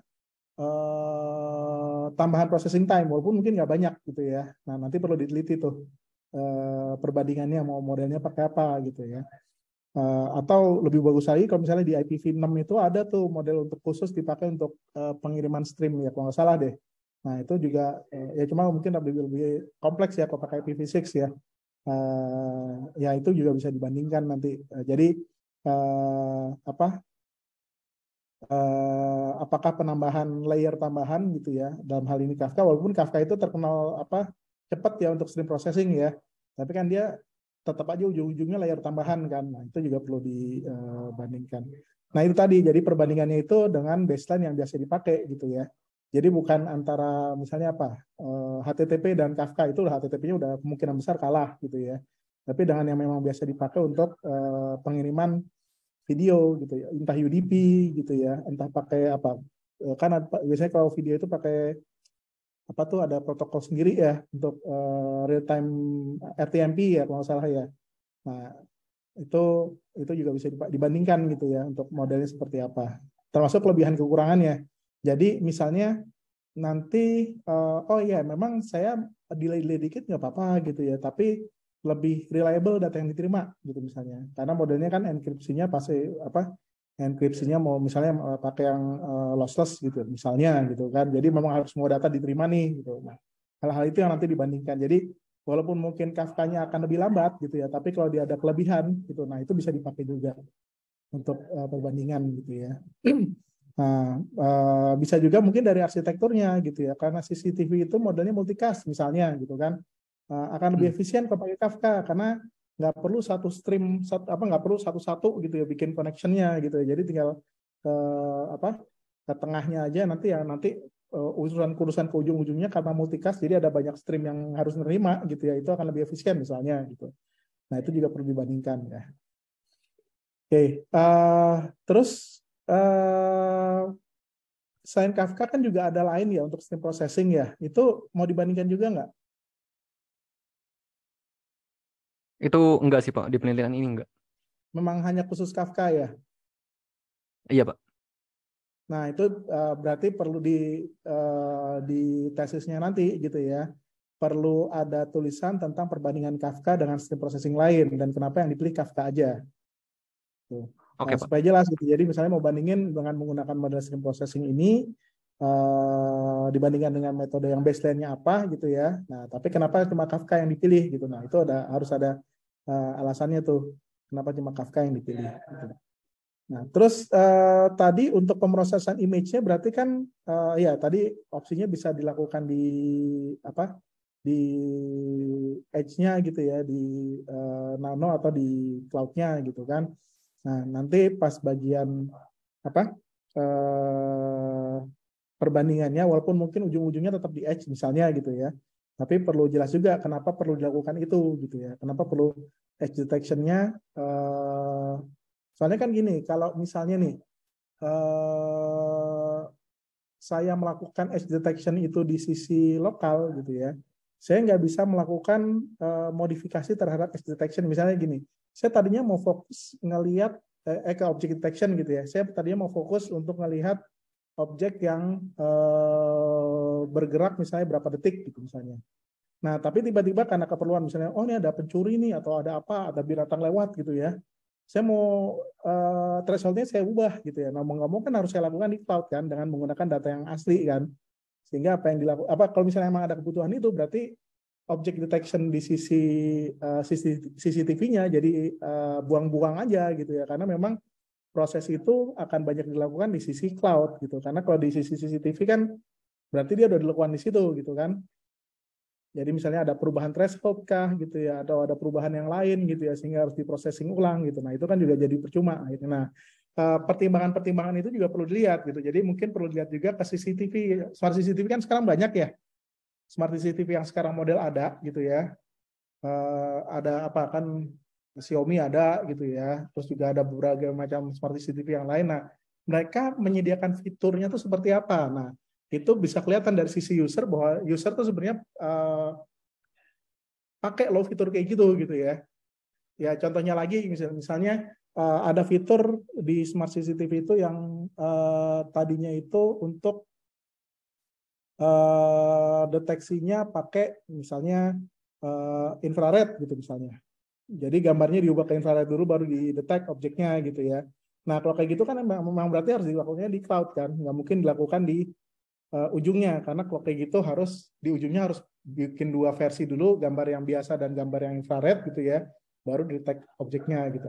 eh, tambahan processing time walaupun mungkin nggak banyak gitu ya. Nah nanti perlu diteliti tuh perbandingannya mau modelnya pakai apa gitu ya. atau lebih bagus lagi kalau misalnya di IPv6 itu ada tuh model untuk khusus dipakai untuk pengiriman stream ya kalau nggak salah deh. Nah itu juga ya cuma mungkin lebih lebih kompleks ya kalau pakai IPv6 ya. Uh, ya itu juga bisa dibandingkan nanti. Uh, jadi uh, apa? Uh, apakah penambahan layer tambahan gitu ya dalam hal ini Kafka? Walaupun Kafka itu terkenal apa cepat ya untuk stream processing ya, tapi kan dia tetap aja ujung-ujungnya layer tambahan kan. Nah, itu juga perlu dibandingkan. Nah itu tadi, jadi perbandingannya itu dengan baseline yang biasa dipakai gitu ya. Jadi bukan antara misalnya apa HTTP eh, dan Kafka itu HTTP-nya udah kemungkinan besar kalah gitu ya. Tapi dengan yang memang biasa dipakai untuk eh, pengiriman video gitu ya, entah UDP gitu ya, entah pakai apa. Eh, karena biasanya kalau video itu pakai apa tuh ada protokol sendiri ya untuk real time RTMP ya kalau nggak salah ya. Nah itu itu juga bisa dibandingkan gitu ya untuk modelnya seperti apa. Termasuk kelebihan kekurangannya. Jadi misalnya nanti uh, oh ya memang saya delay-delay dikit nggak apa-apa gitu ya, tapi lebih reliable data yang diterima gitu misalnya. Karena modelnya kan enkripsinya pasti apa enkripsinya mau misalnya eh, pakai yang uh, lossless gitu misalnya gitu kan. Jadi memang harus semua data diterima nih gitu. Nah, hal-hal itu yang nanti dibandingkan. Jadi walaupun mungkin Kafka-nya akan lebih lambat gitu ya, tapi kalau dia ada kelebihan gitu nah itu bisa dipakai juga untuk uh, perbandingan gitu ya. Hmm. Nah, eh, bisa juga mungkin dari arsitekturnya gitu ya, karena CCTV itu modelnya multicast misalnya gitu kan, eh, akan lebih hmm. efisien kalau pakai Kafka karena nggak perlu satu stream satu, apa nggak perlu satu-satu gitu ya bikin connectionnya gitu ya, jadi tinggal ke eh, apa ke tengahnya aja nanti ya nanti urusan-urusan ke ujung-ujungnya karena multicast jadi ada banyak stream yang harus nerima gitu ya itu akan lebih efisien misalnya gitu. Nah itu juga perlu dibandingkan ya. Oke, okay. uh, terus Eh, selain Kafka kan juga ada lain ya untuk stream processing ya. Itu mau dibandingkan juga nggak? Itu enggak sih Pak, di penelitian ini enggak. Memang hanya khusus Kafka ya? Iya Pak. Nah itu uh, berarti perlu di uh, di tesisnya nanti gitu ya. Perlu ada tulisan tentang perbandingan Kafka dengan stream processing lain dan kenapa yang dipilih Kafka aja. Tuh okay, nah, supaya jelas gitu. Jadi misalnya mau bandingin dengan menggunakan model stream processing ini uh, dibandingkan dengan metode yang baseline-nya apa gitu ya. Nah, tapi kenapa cuma Kafka yang dipilih gitu. Nah, itu ada harus ada uh, alasannya tuh. Kenapa cuma Kafka yang dipilih iya. gitu. Nah, terus uh, tadi untuk pemrosesan image-nya berarti kan uh, ya tadi opsinya bisa dilakukan di apa? di edge-nya gitu ya, di uh, nano atau di cloud-nya gitu kan. Nah, nanti pas bagian apa eh, perbandingannya, walaupun mungkin ujung-ujungnya tetap di edge misalnya gitu ya, tapi perlu jelas juga kenapa perlu dilakukan itu gitu ya, kenapa perlu edge detectionnya. Eh, soalnya kan gini, kalau misalnya nih eh, saya melakukan edge detection itu di sisi lokal gitu ya, saya nggak bisa melakukan uh, modifikasi terhadap edge detection. Misalnya gini, saya tadinya mau fokus ngelihat eh, eh ke object detection gitu ya. Saya tadinya mau fokus untuk ngelihat objek yang eh, bergerak misalnya berapa detik gitu misalnya. Nah, tapi tiba-tiba karena keperluan misalnya, oh ini ada pencuri nih atau ada apa, ada binatang lewat gitu ya. Saya mau eh, thresholdnya saya ubah gitu ya. Nah mau nggak mau kan harus saya lakukan di cloud kan dengan menggunakan data yang asli kan. Sehingga apa yang dilakukan, apa kalau misalnya emang ada kebutuhan itu berarti Objek detection di sisi uh, eh, CCTV-nya jadi buang eh, buang-buang aja gitu ya karena memang proses itu akan banyak dilakukan di sisi cloud gitu karena kalau di sisi CCTV kan berarti dia udah dilakukan di situ gitu kan jadi misalnya ada perubahan threshold kah gitu ya atau ada perubahan yang lain gitu ya sehingga harus diprocessing ulang gitu nah itu kan juga jadi percuma gitu. nah eh, pertimbangan-pertimbangan itu juga perlu dilihat gitu jadi mungkin perlu dilihat juga ke CCTV smart CCTV kan sekarang banyak ya smart CCTV yang sekarang model ada gitu ya. Uh, ada apa kan Xiaomi ada gitu ya. Terus juga ada berbagai macam smart CCTV yang lain. Nah, mereka menyediakan fiturnya tuh seperti apa? Nah, itu bisa kelihatan dari sisi user bahwa user tuh sebenarnya uh, pakai low fitur kayak gitu gitu ya. Ya contohnya lagi misalnya, misalnya uh, eh, ada fitur di smart CCTV itu yang uh, tadinya itu untuk Eh, deteksinya pakai misalnya uh, infrared gitu misalnya. Jadi gambarnya diubah ke infrared dulu baru di didetek objeknya gitu ya. Nah kalau kayak gitu kan memang berarti harus dilakukannya di cloud kan, nggak mungkin dilakukan di uh, ujungnya karena kalau kayak gitu harus di ujungnya harus bikin dua versi dulu gambar yang biasa dan gambar yang infrared gitu ya, baru didetek objeknya gitu.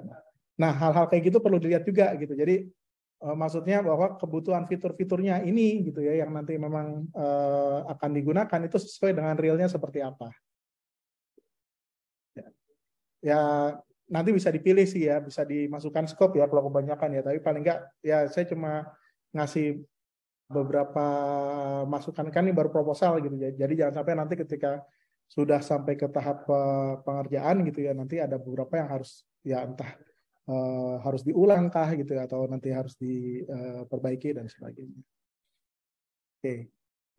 Nah hal-hal kayak gitu perlu dilihat juga gitu. Jadi Eh, maksudnya bahwa kebutuhan fitur-fiturnya ini gitu ya yang nanti memang eh, akan digunakan itu sesuai dengan realnya seperti apa ya, ya nanti bisa dipilih sih ya bisa dimasukkan scope ya kalau kebanyakan ya tapi paling enggak ya saya cuma ngasih beberapa masukan kan ini baru proposal gitu ya jadi jangan sampai nanti ketika sudah sampai ke tahap eh, pengerjaan gitu ya nanti ada beberapa yang harus ya entah harus diulangkah gitu atau nanti harus diperbaiki dan sebagainya. Oke, okay.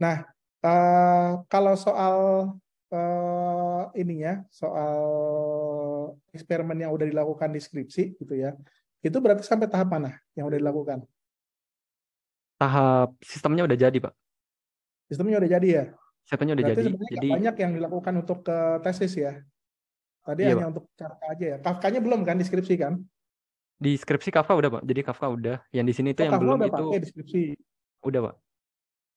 nah uh, kalau soal uh, ya, soal eksperimen yang udah dilakukan di skripsi gitu ya, itu berarti sampai tahap mana yang udah dilakukan? Tahap sistemnya udah jadi pak. Sistemnya udah jadi ya. Sistemnya udah berarti jadi. Jadi banyak yang dilakukan untuk ke tesis ya. Tadi iya, hanya Pak. untuk Kafka aja ya. Kafkanya belum kan deskripsi kan? di skripsi Kafka udah pak jadi Kafka udah yang di sini itu oh, yang Kafka belum itu pak. Eh, deskripsi. udah pak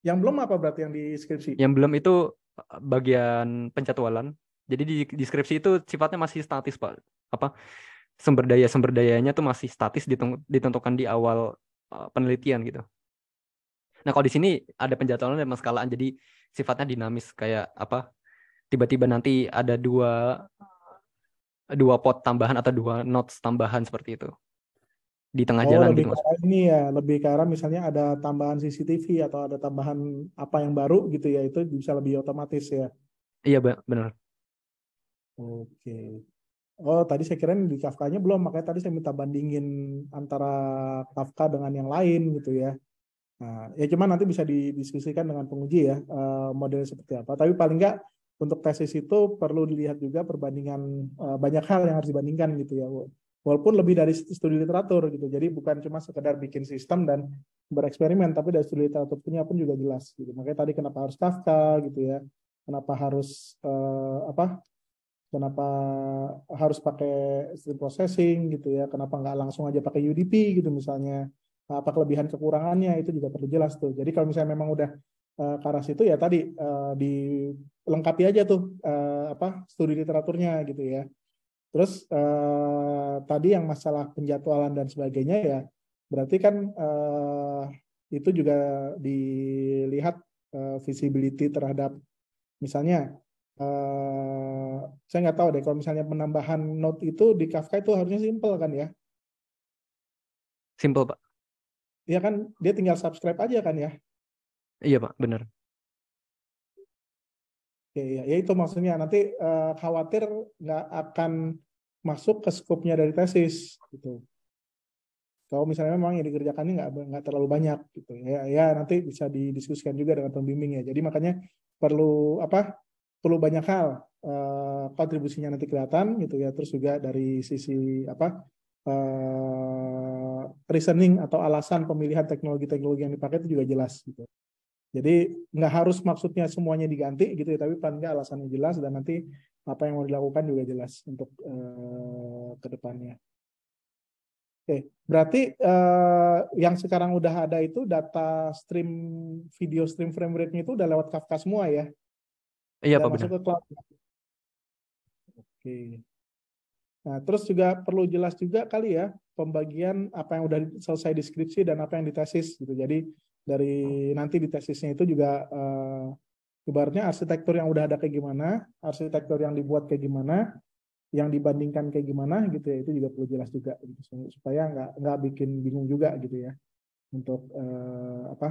yang belum apa berarti yang di skripsi yang belum itu eh, bagian pencatualan jadi di deskripsi itu sifatnya masih statis pak apa sumber daya sumber dayanya tuh masih statis ditentukan di awal eh, penelitian gitu nah kalau di sini ada penjatualan dan skalaan jadi sifatnya dinamis kayak apa tiba-tiba nanti ada dua dua pot tambahan atau dua notes tambahan seperti itu di tengah oh, jalan lebih gitu. ini ya, lebih ke arah misalnya ada tambahan CCTV atau ada tambahan apa yang baru gitu ya, itu bisa lebih otomatis ya. Iya, benar. Oke. Oh, tadi saya kira di Kafka nya belum, makanya tadi saya minta bandingin antara Kafka dengan yang lain gitu ya. Nah, ya cuman nanti bisa didiskusikan dengan penguji ya, eh, modelnya seperti apa. Tapi paling nggak untuk tesis itu perlu dilihat juga perbandingan eh, banyak hal yang harus dibandingkan gitu ya, Bu walaupun lebih dari studi literatur gitu. Jadi bukan cuma sekedar bikin sistem dan bereksperimen, tapi dari studi literatur punya pun juga jelas gitu. Makanya tadi kenapa harus Kafka gitu ya, kenapa harus uh, apa? Kenapa harus pakai stream processing gitu ya? Kenapa nggak langsung aja pakai UDP gitu misalnya? Nah, apa kelebihan kekurangannya itu juga perlu jelas tuh. Jadi kalau misalnya memang udah uh, ke arah situ ya tadi uh, dilengkapi aja tuh uh, apa studi literaturnya gitu ya Terus eh, tadi yang masalah penjadwalan dan sebagainya ya, berarti kan eh, itu juga dilihat eh, visibility terhadap misalnya eh, saya nggak tahu deh kalau misalnya penambahan note itu di Kafka itu harusnya simple kan ya? Simple pak. Iya kan dia tinggal subscribe aja kan ya? Iya pak, benar. Ya, ya, ya itu maksudnya nanti uh, khawatir nggak akan masuk ke skopnya dari tesis gitu. Kalau misalnya memang yang dikerjakannya nggak nggak terlalu banyak gitu ya, ya nanti bisa didiskusikan juga dengan pembimbing ya. Jadi makanya perlu apa? Perlu banyak hal eh, kontribusinya nanti kelihatan gitu ya. Terus juga dari sisi apa? Eh, reasoning atau alasan pemilihan teknologi-teknologi yang dipakai itu juga jelas gitu. Jadi nggak harus maksudnya semuanya diganti gitu ya, tapi paling nggak alasannya jelas dan nanti apa yang mau dilakukan juga jelas untuk uh, eh, kedepannya. Oke, okay. berarti uh, yang sekarang udah ada itu data stream video stream frame rate-nya itu udah lewat Kafka semua ya? Iya, Pak. Masuk ke cloud. Oke. Okay. Nah, terus juga perlu jelas juga kali ya pembagian apa yang udah selesai deskripsi dan apa yang ditesis gitu. Jadi dari nanti di tesisnya itu juga uh, Ibaratnya arsitektur yang udah ada kayak gimana, arsitektur yang dibuat kayak gimana, yang dibandingkan kayak gimana gitu ya itu juga perlu jelas juga gitu, supaya nggak nggak bikin bingung juga gitu ya untuk eh, apa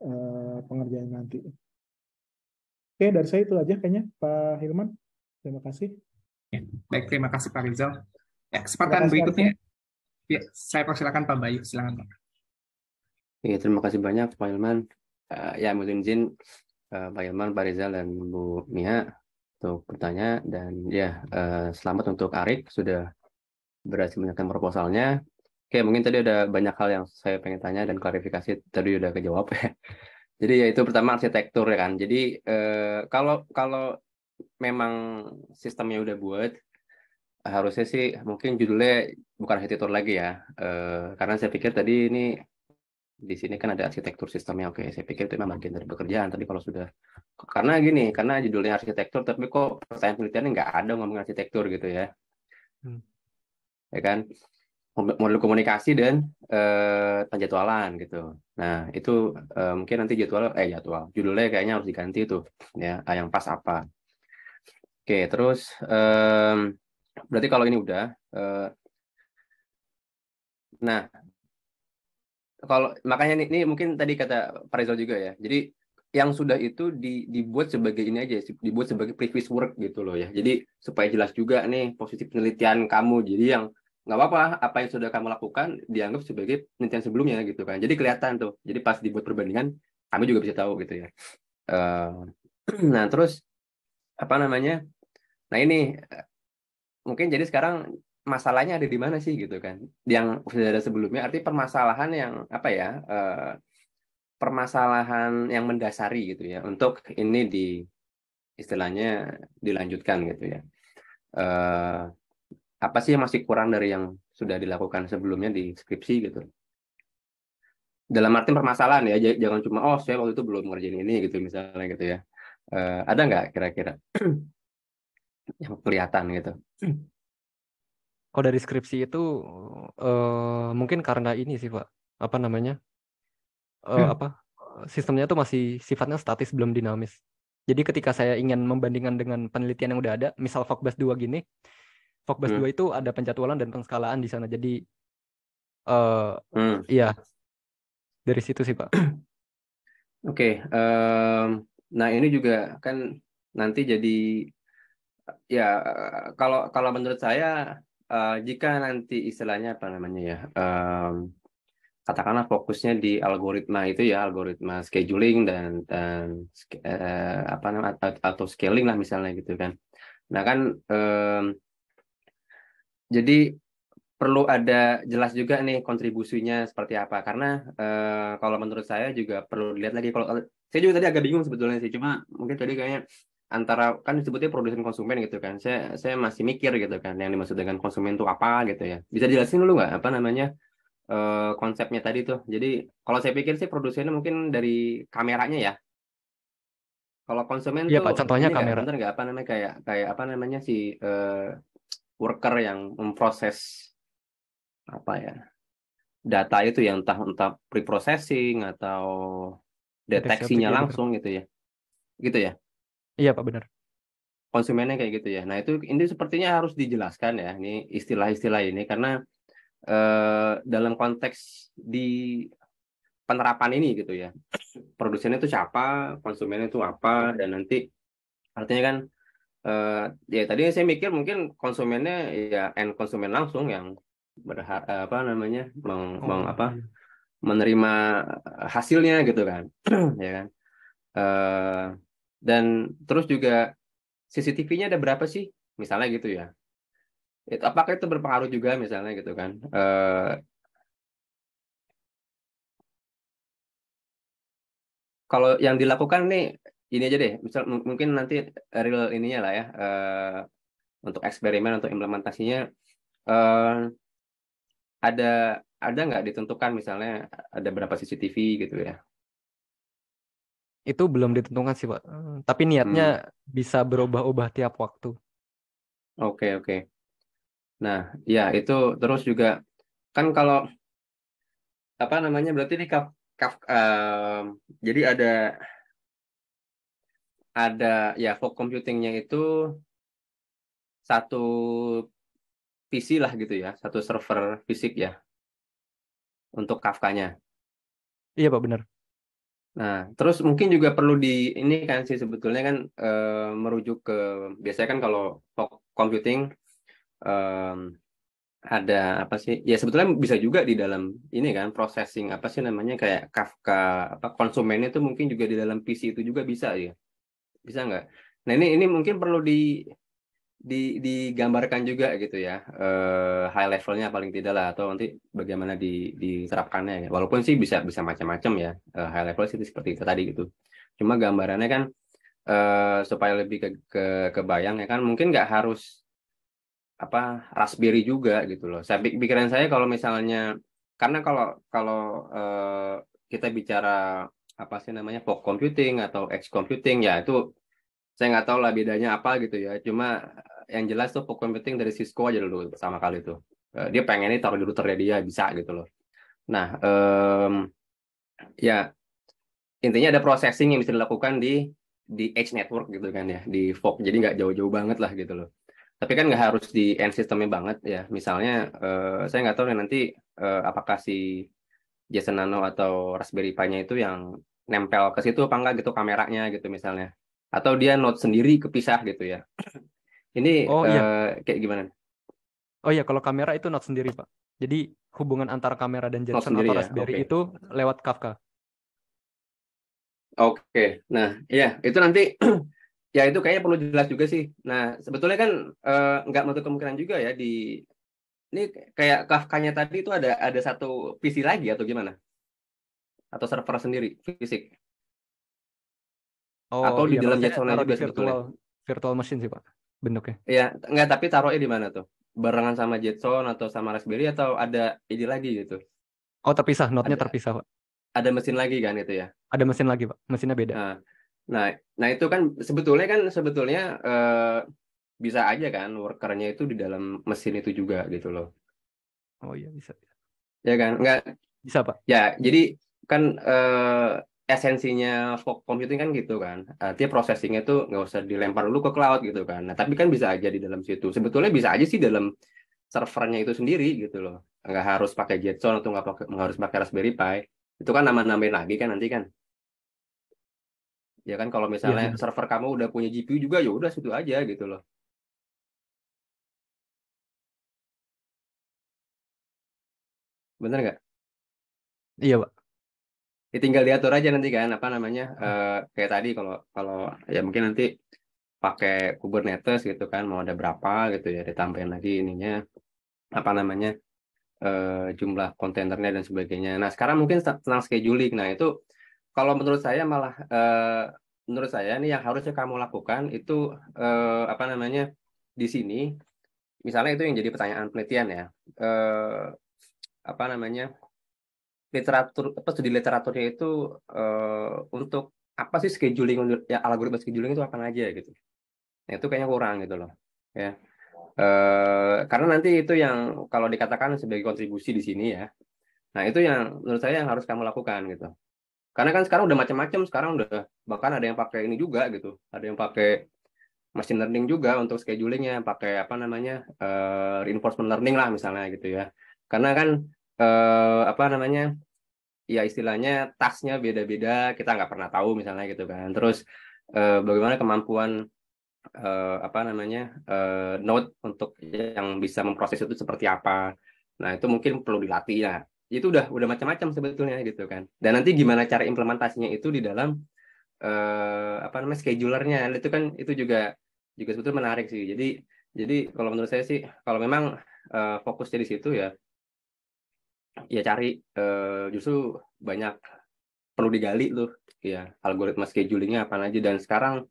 eh, pengerjaan nanti. Oke dari saya itu aja kayaknya Pak Hilman terima kasih. Ya, baik terima kasih Pak Rizal. Ya, kesempatan berikutnya ya, saya persilakan Pak Bayu silakan Pak. Ya, terima kasih banyak Pak Hilman. Eh, ya mungkin izin Eh, Pak Ilman, Pak Rizal, dan Bu Mia untuk bertanya. Dan ya, eh, selamat untuk Arik sudah berhasil menyiapkan proposalnya. Oke, mungkin tadi ada banyak hal yang saya pengen tanya dan klarifikasi tadi sudah kejawab ya. Jadi ya itu pertama arsitektur ya kan. Jadi eh, kalau kalau memang sistemnya udah buat harusnya sih mungkin judulnya bukan arsitektur lagi ya. karena saya pikir tadi ini di sini kan ada arsitektur sistemnya oke saya pikir itu memang hmm. bagian dari pekerjaan tapi kalau sudah karena gini karena judulnya arsitektur tapi kok pertanyaan penelitiannya nggak ada ngomong arsitektur gitu ya hmm. ya kan model komunikasi dan eh, penjadwalan gitu nah itu eh, mungkin nanti jadwal eh jadwal judulnya kayaknya harus diganti tuh ya ah, yang pas apa oke terus eh, berarti kalau ini udah eh, nah kalau makanya nih, ini mungkin tadi kata Parizal juga ya. Jadi yang sudah itu di, dibuat sebagai ini aja, dibuat sebagai previous work gitu loh ya. Jadi supaya jelas juga nih posisi penelitian kamu. Jadi yang nggak apa-apa, apa yang sudah kamu lakukan dianggap sebagai penelitian sebelumnya gitu kan. Jadi kelihatan tuh. Jadi pas dibuat perbandingan, kami juga bisa tahu gitu ya. Uh, nah terus apa namanya? Nah ini eh, mungkin jadi sekarang masalahnya ada di mana sih gitu kan yang sudah ada sebelumnya arti permasalahan yang apa ya eh, permasalahan yang mendasari gitu ya untuk ini di istilahnya dilanjutkan gitu ya eh, apa sih yang masih kurang dari yang sudah dilakukan sebelumnya di skripsi gitu dalam arti permasalahan ya jangan cuma oh saya waktu itu belum ngerjain ini gitu misalnya gitu ya uh, ada nggak kira-kira yang kelihatan gitu kalau dari skripsi itu uh, mungkin karena ini sih pak apa namanya uh, hmm. apa sistemnya tuh masih sifatnya statis belum dinamis jadi ketika saya ingin membandingkan dengan penelitian yang udah ada misal Fokbas dua gini Fokbas hmm. 2 itu ada penjadwalan dan pengskalaan di sana jadi uh, hmm. iya dari situ sih pak oke okay, um, nah ini juga kan nanti jadi ya kalau kalau menurut saya uh, jika nanti istilahnya apa namanya ya, um, katakanlah fokusnya di algoritma itu ya, algoritma scheduling dan, dan uh, apa namanya atau scaling lah misalnya gitu kan. Nah kan um, jadi perlu ada jelas juga nih kontribusinya seperti apa karena eh, kalau menurut saya juga perlu dilihat lagi kalau saya juga tadi agak bingung sebetulnya sih cuma mungkin tadi kayaknya antara kan disebutnya produsen konsumen gitu kan. Saya saya masih mikir gitu kan yang dimaksud dengan konsumen itu apa gitu ya. Bisa jelasin dulu nggak apa namanya uh, konsepnya tadi tuh. Jadi kalau saya pikir sih produsennya mungkin dari kameranya ya. Kalau konsumen ya, tuh Pak, contohnya kamera. gak, gak, apa namanya kayak kayak apa namanya si uh, worker yang memproses apa ya data itu yang entah entah pre-processing atau deteksinya langsung gitu ya gitu ya Iya Pak benar. Konsumennya kayak gitu ya. Nah itu ini sepertinya harus dijelaskan ya ini istilah-istilah ini karena eh, dalam konteks di penerapan ini gitu ya. Produsennya itu siapa, konsumennya itu apa, dan nanti artinya kan eh, ya tadi saya mikir mungkin konsumennya ya end konsumen langsung yang berhak eh, apa namanya meng, oh. meng apa iya. menerima hasilnya gitu kan, ya kan. Eh, dan terus juga CCTV-nya ada berapa sih? Misalnya gitu ya. Itu, apakah itu berpengaruh juga misalnya gitu kan? Uh, kalau yang dilakukan nih ini aja deh, misal mungkin nanti real ininya lah ya uh, untuk eksperimen untuk implementasinya uh, ada ada nggak ditentukan misalnya ada berapa CCTV gitu ya itu belum ditentukan sih, Pak. Hmm. Tapi niatnya hmm. bisa berubah-ubah tiap waktu. Oke, okay, oke. Okay. Nah, ya itu terus juga kan kalau apa namanya berarti ini kaf, kaf uh, jadi ada ada ya fog computingnya itu satu PC lah gitu ya, satu server fisik ya untuk Kafka-nya. Iya pak benar. Nah, terus mungkin juga perlu di ini kan sih sebetulnya kan e, merujuk ke biasanya kan kalau computing e, ada apa sih? Ya sebetulnya bisa juga di dalam ini kan processing apa sih namanya kayak Kafka apa konsumennya itu mungkin juga di dalam PC itu juga bisa ya. Bisa nggak? Nah, ini ini mungkin perlu di di digambarkan juga gitu ya uh, high levelnya paling tidak lah atau nanti bagaimana di, diterapkannya ya. walaupun sih bisa bisa macam-macam ya uh, high level sih seperti itu tadi gitu cuma gambarannya kan uh, supaya lebih ke, ke kebayang ya kan mungkin nggak harus apa raspberry juga gitu loh saya pikiran saya kalau misalnya karena kalau kalau uh, kita bicara apa sih namanya fog computing atau edge computing ya itu saya nggak tahu lah bedanya apa gitu ya cuma eh, yang jelas tuh pokok penting dari Cisco aja dulu sama kali itu eh, dia pengen pengennya taruh di ya dia bisa gitu loh nah um, ya intinya ada processing yang bisa dilakukan di di edge network gitu kan ya di fog jadi nggak jauh-jauh banget lah gitu loh tapi kan nggak harus di end systemnya banget ya misalnya uh, saya nggak tahu nih nanti uh, apakah si Jason Nano atau Raspberry Pi-nya itu yang nempel ke situ apa enggak gitu kameranya gitu misalnya atau dia note sendiri kepisah gitu ya ini oh, uh, iya. Eh, kayak gimana oh iya kalau kamera itu note sendiri pak jadi hubungan antara kamera dan Jetson atau ya? Raspberry ya? okay. itu lewat Kafka oke okay. nah ya itu nanti ya itu kayaknya perlu jelas juga sih nah sebetulnya kan uh, menutup kemungkinan juga ya di ini kayak Kafkanya tadi itu ada ada satu PC lagi atau gimana? Atau server sendiri fisik? Oh, atau di dalam jasa atau juga virtual, sebetulnya. Virtual machine sih pak bentuknya. Iya enggak tapi taruhnya di mana tuh? Barengan sama Jetson atau sama Raspberry atau ada ini lagi gitu? Oh terpisah, notnya terpisah pak. Ada mesin lagi kan itu ya? Ada mesin lagi pak, mesinnya beda. Nah, nah, nah itu kan sebetulnya kan sebetulnya eh, bisa aja kan workernya itu di dalam mesin itu juga gitu loh. Oh iya bisa. Ya kan, Enggak bisa pak? Ya jadi kan eh, esensinya fog computing kan gitu kan artinya eh, processingnya tuh nggak usah dilempar dulu ke cloud gitu kan nah tapi kan bisa aja di dalam situ sebetulnya bisa aja sih dalam servernya itu sendiri gitu loh nggak harus pakai Jetson atau nggak pakai nggak harus pakai Raspberry Pi itu kan nama nama lagi kan nanti kan ya kan kalau iya, misalnya ya. server kamu udah punya GPU juga ya udah situ aja gitu loh bener nggak iya pak Ya, tinggal diatur aja nanti kan apa namanya hmm. uh, kayak tadi kalau kalau ya mungkin nanti pakai Kubernetes gitu kan mau ada berapa gitu ya ditambahin lagi ininya apa namanya uh, jumlah kontainernya dan sebagainya. Nah sekarang mungkin tentang scheduling. Nah itu kalau menurut saya malah uh, menurut saya ini yang harusnya kamu lakukan itu uh, apa namanya di sini misalnya itu yang jadi pertanyaan penelitian ya uh, apa namanya literatur apa studi literaturnya itu uh, untuk apa sih scheduling ya algoritma scheduling itu apa aja gitu nah, itu kayaknya kurang gitu loh ya uh, karena nanti itu yang kalau dikatakan sebagai kontribusi di sini ya nah itu yang menurut saya yang harus kamu lakukan gitu karena kan sekarang udah macam-macam sekarang udah bahkan ada yang pakai ini juga gitu ada yang pakai machine learning juga untuk schedulingnya pakai apa namanya uh, reinforcement learning lah misalnya gitu ya karena kan eh, apa namanya ya istilahnya tasnya beda-beda kita nggak pernah tahu misalnya gitu kan terus eh, bagaimana kemampuan eh, apa namanya eh, node untuk yang bisa memproses itu seperti apa nah itu mungkin perlu dilatih ya itu udah udah macam-macam sebetulnya gitu kan dan nanti gimana cara implementasinya itu di dalam eh, apa namanya schedulernya nah, itu kan itu juga juga sebetulnya menarik sih jadi jadi kalau menurut saya sih kalau memang eh, fokusnya di situ ya ya cari uh, justru banyak perlu digali loh ya algoritma schedulingnya apa aja dan sekarang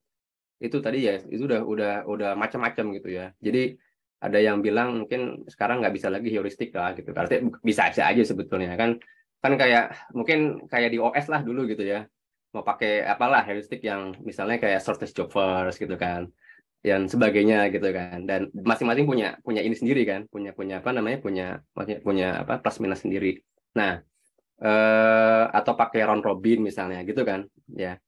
itu tadi ya itu udah udah udah macam-macam gitu ya jadi ada yang bilang mungkin sekarang nggak bisa lagi heuristik lah gitu berarti bisa aja aja sebetulnya kan kan kayak mungkin kayak di OS lah dulu gitu ya mau pakai apalah heuristik yang misalnya kayak shortest job first gitu kan dan sebagainya gitu kan dan masing-masing punya punya ini sendiri kan punya punya apa namanya punya punya, punya apa plus minus sendiri nah eh, atau pakai round robin misalnya gitu kan ya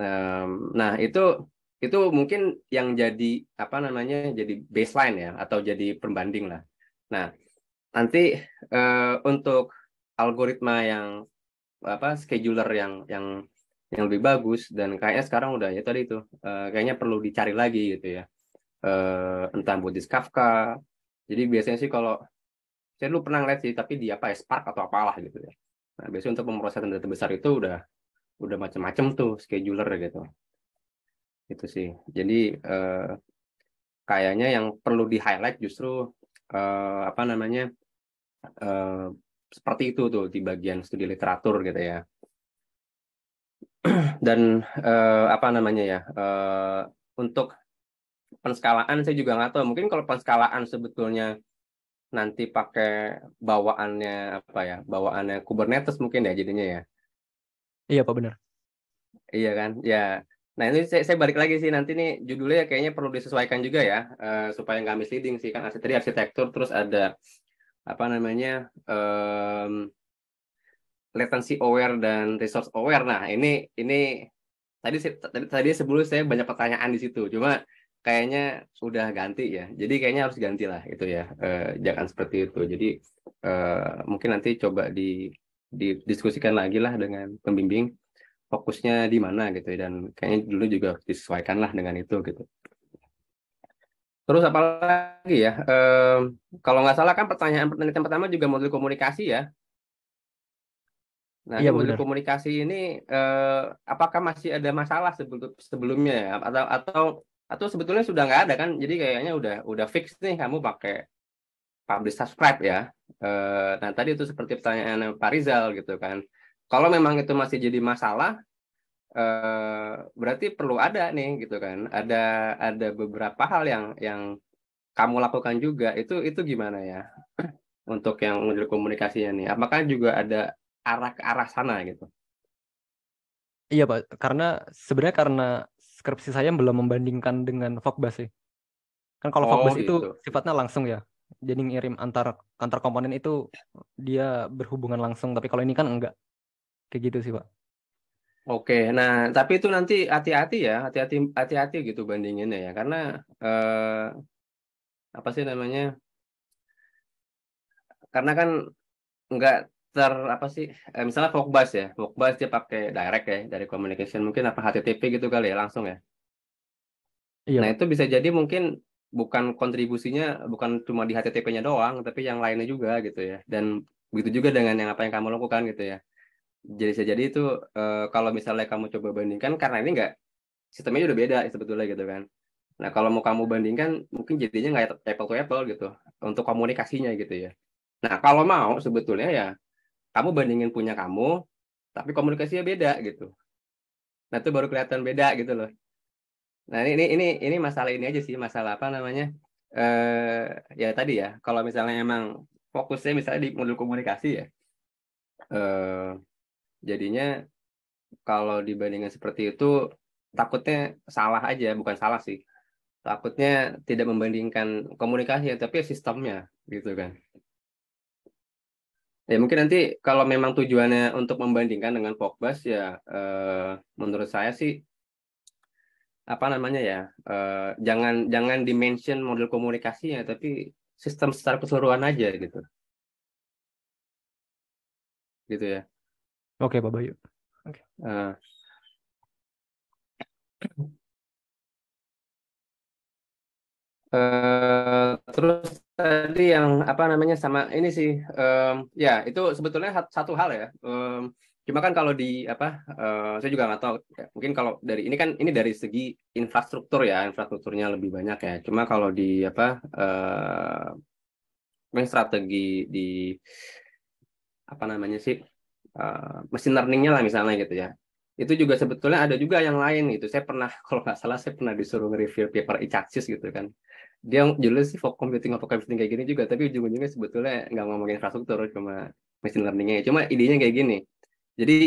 eh, nah itu itu mungkin yang jadi apa namanya jadi baseline ya atau jadi perbanding lah nah nanti eh, untuk algoritma yang apa scheduler yang yang yang lebih bagus dan kayaknya sekarang udah ya tadi itu uh, eh, kayaknya perlu dicari lagi gitu ya uh, entah Buddhist Kafka jadi biasanya sih kalau saya dulu pernah ngeliat sih tapi di apa ya Spark atau apalah gitu ya nah biasanya untuk pemrosesan data besar itu udah udah macam-macam tuh scheduler gitu itu sih jadi uh, kayaknya yang perlu di highlight justru uh, apa namanya uh, seperti itu tuh di bagian studi literatur gitu ya dan eh, apa namanya ya eh, untuk penskalaan saya juga nggak tahu mungkin kalau penskalaan sebetulnya nanti pakai bawaannya apa ya bawaannya Kubernetes mungkin ya jadinya ya iya pak benar iya kan ya nah ini saya, saya balik lagi sih nanti nih judulnya kayaknya perlu disesuaikan juga ya eh, supaya nggak misleading sih kan arsitektur terus ada apa namanya um, latency aware dan resource aware. Nah, ini ini tadi tadi, tadi sebelum saya banyak pertanyaan di situ. Cuma kayaknya sudah ganti ya. Jadi kayaknya harus ganti lah gitu ya. Eh, jangan seperti itu. Jadi eh, mungkin nanti coba di didiskusikan lagi lah dengan pembimbing fokusnya di mana gitu ya. dan kayaknya dulu juga disesuaikan lah dengan itu gitu. Terus apalagi ya? Eh, kalau nggak salah kan pertanyaan penelitian pertama juga modul komunikasi ya. Nah, iya, model komunikasi ini eh, apakah masih ada masalah sebelum sebelumnya ya? atau atau atau sebetulnya sudah nggak ada kan? Jadi kayaknya udah udah fix nih kamu pakai publish subscribe ya. Eh, nah, tadi itu seperti pertanyaan Pak Rizal gitu kan. Kalau memang itu masih jadi masalah eh, berarti perlu ada nih gitu kan. Ada ada beberapa hal yang yang kamu lakukan juga itu itu gimana ya? Untuk yang model komunikasinya nih. Apakah juga ada arah ke arah sana gitu. Iya pak, karena sebenarnya karena skripsi saya belum membandingkan dengan Fogbas sih. Kan kalau oh, gitu. itu sifatnya langsung ya, jadi ngirim antar antar komponen itu dia berhubungan langsung, tapi kalau ini kan enggak. Kayak gitu sih pak. Oke, nah tapi itu nanti hati-hati ya, hati-hati hati-hati gitu bandinginnya ya, karena eh, apa sih namanya? Karena kan nggak ter apa sih eh, misalnya Vokbus ya Vokbus dia pakai direct ya dari communication mungkin apa HTTP gitu kali ya langsung ya iya. nah itu bisa jadi mungkin bukan kontribusinya bukan cuma di HTTP-nya doang tapi yang lainnya juga gitu ya dan begitu juga dengan yang apa yang kamu lakukan gitu ya jadi bisa jadi itu eh, kalau misalnya kamu coba bandingkan karena ini enggak sistemnya udah beda sebetulnya gitu kan nah kalau mau kamu bandingkan mungkin jadinya nggak apple to apple gitu untuk komunikasinya gitu ya nah kalau mau sebetulnya ya kamu bandingin punya kamu tapi komunikasinya beda gitu nah itu baru kelihatan beda gitu loh nah ini ini ini masalah ini aja sih masalah apa namanya eh ya tadi ya kalau misalnya emang fokusnya misalnya di modul komunikasi ya eh jadinya kalau dibandingkan seperti itu takutnya salah aja bukan salah sih takutnya tidak membandingkan komunikasi tapi sistemnya gitu kan Ya mungkin nanti kalau memang tujuannya untuk membandingkan dengan Pogba ya eh, menurut saya sih apa namanya ya eh, jangan jangan dimention model komunikasinya tapi sistem secara keseluruhan aja gitu. Gitu ya. Oke, okay, Pak Bayu. Oke. Okay. Eh, uh, terus tadi yang apa namanya sama ini sih um, ya itu sebetulnya satu hal ya um, cuma kan kalau di apa uh, saya juga nggak tahu ya, mungkin kalau dari ini kan ini dari segi infrastruktur ya infrastrukturnya lebih banyak ya cuma kalau di apa uh, strategi di apa namanya sih uh, eh, mesin learningnya lah misalnya gitu ya itu juga sebetulnya ada juga yang lain gitu saya pernah kalau nggak salah saya pernah disuruh nge-review paper Icaksis gitu kan dia judulnya sih fog computing apa computing kayak gini juga tapi ujung-ujungnya sebetulnya nggak ngomongin infrastruktur cuma machine learningnya cuma idenya kayak gini jadi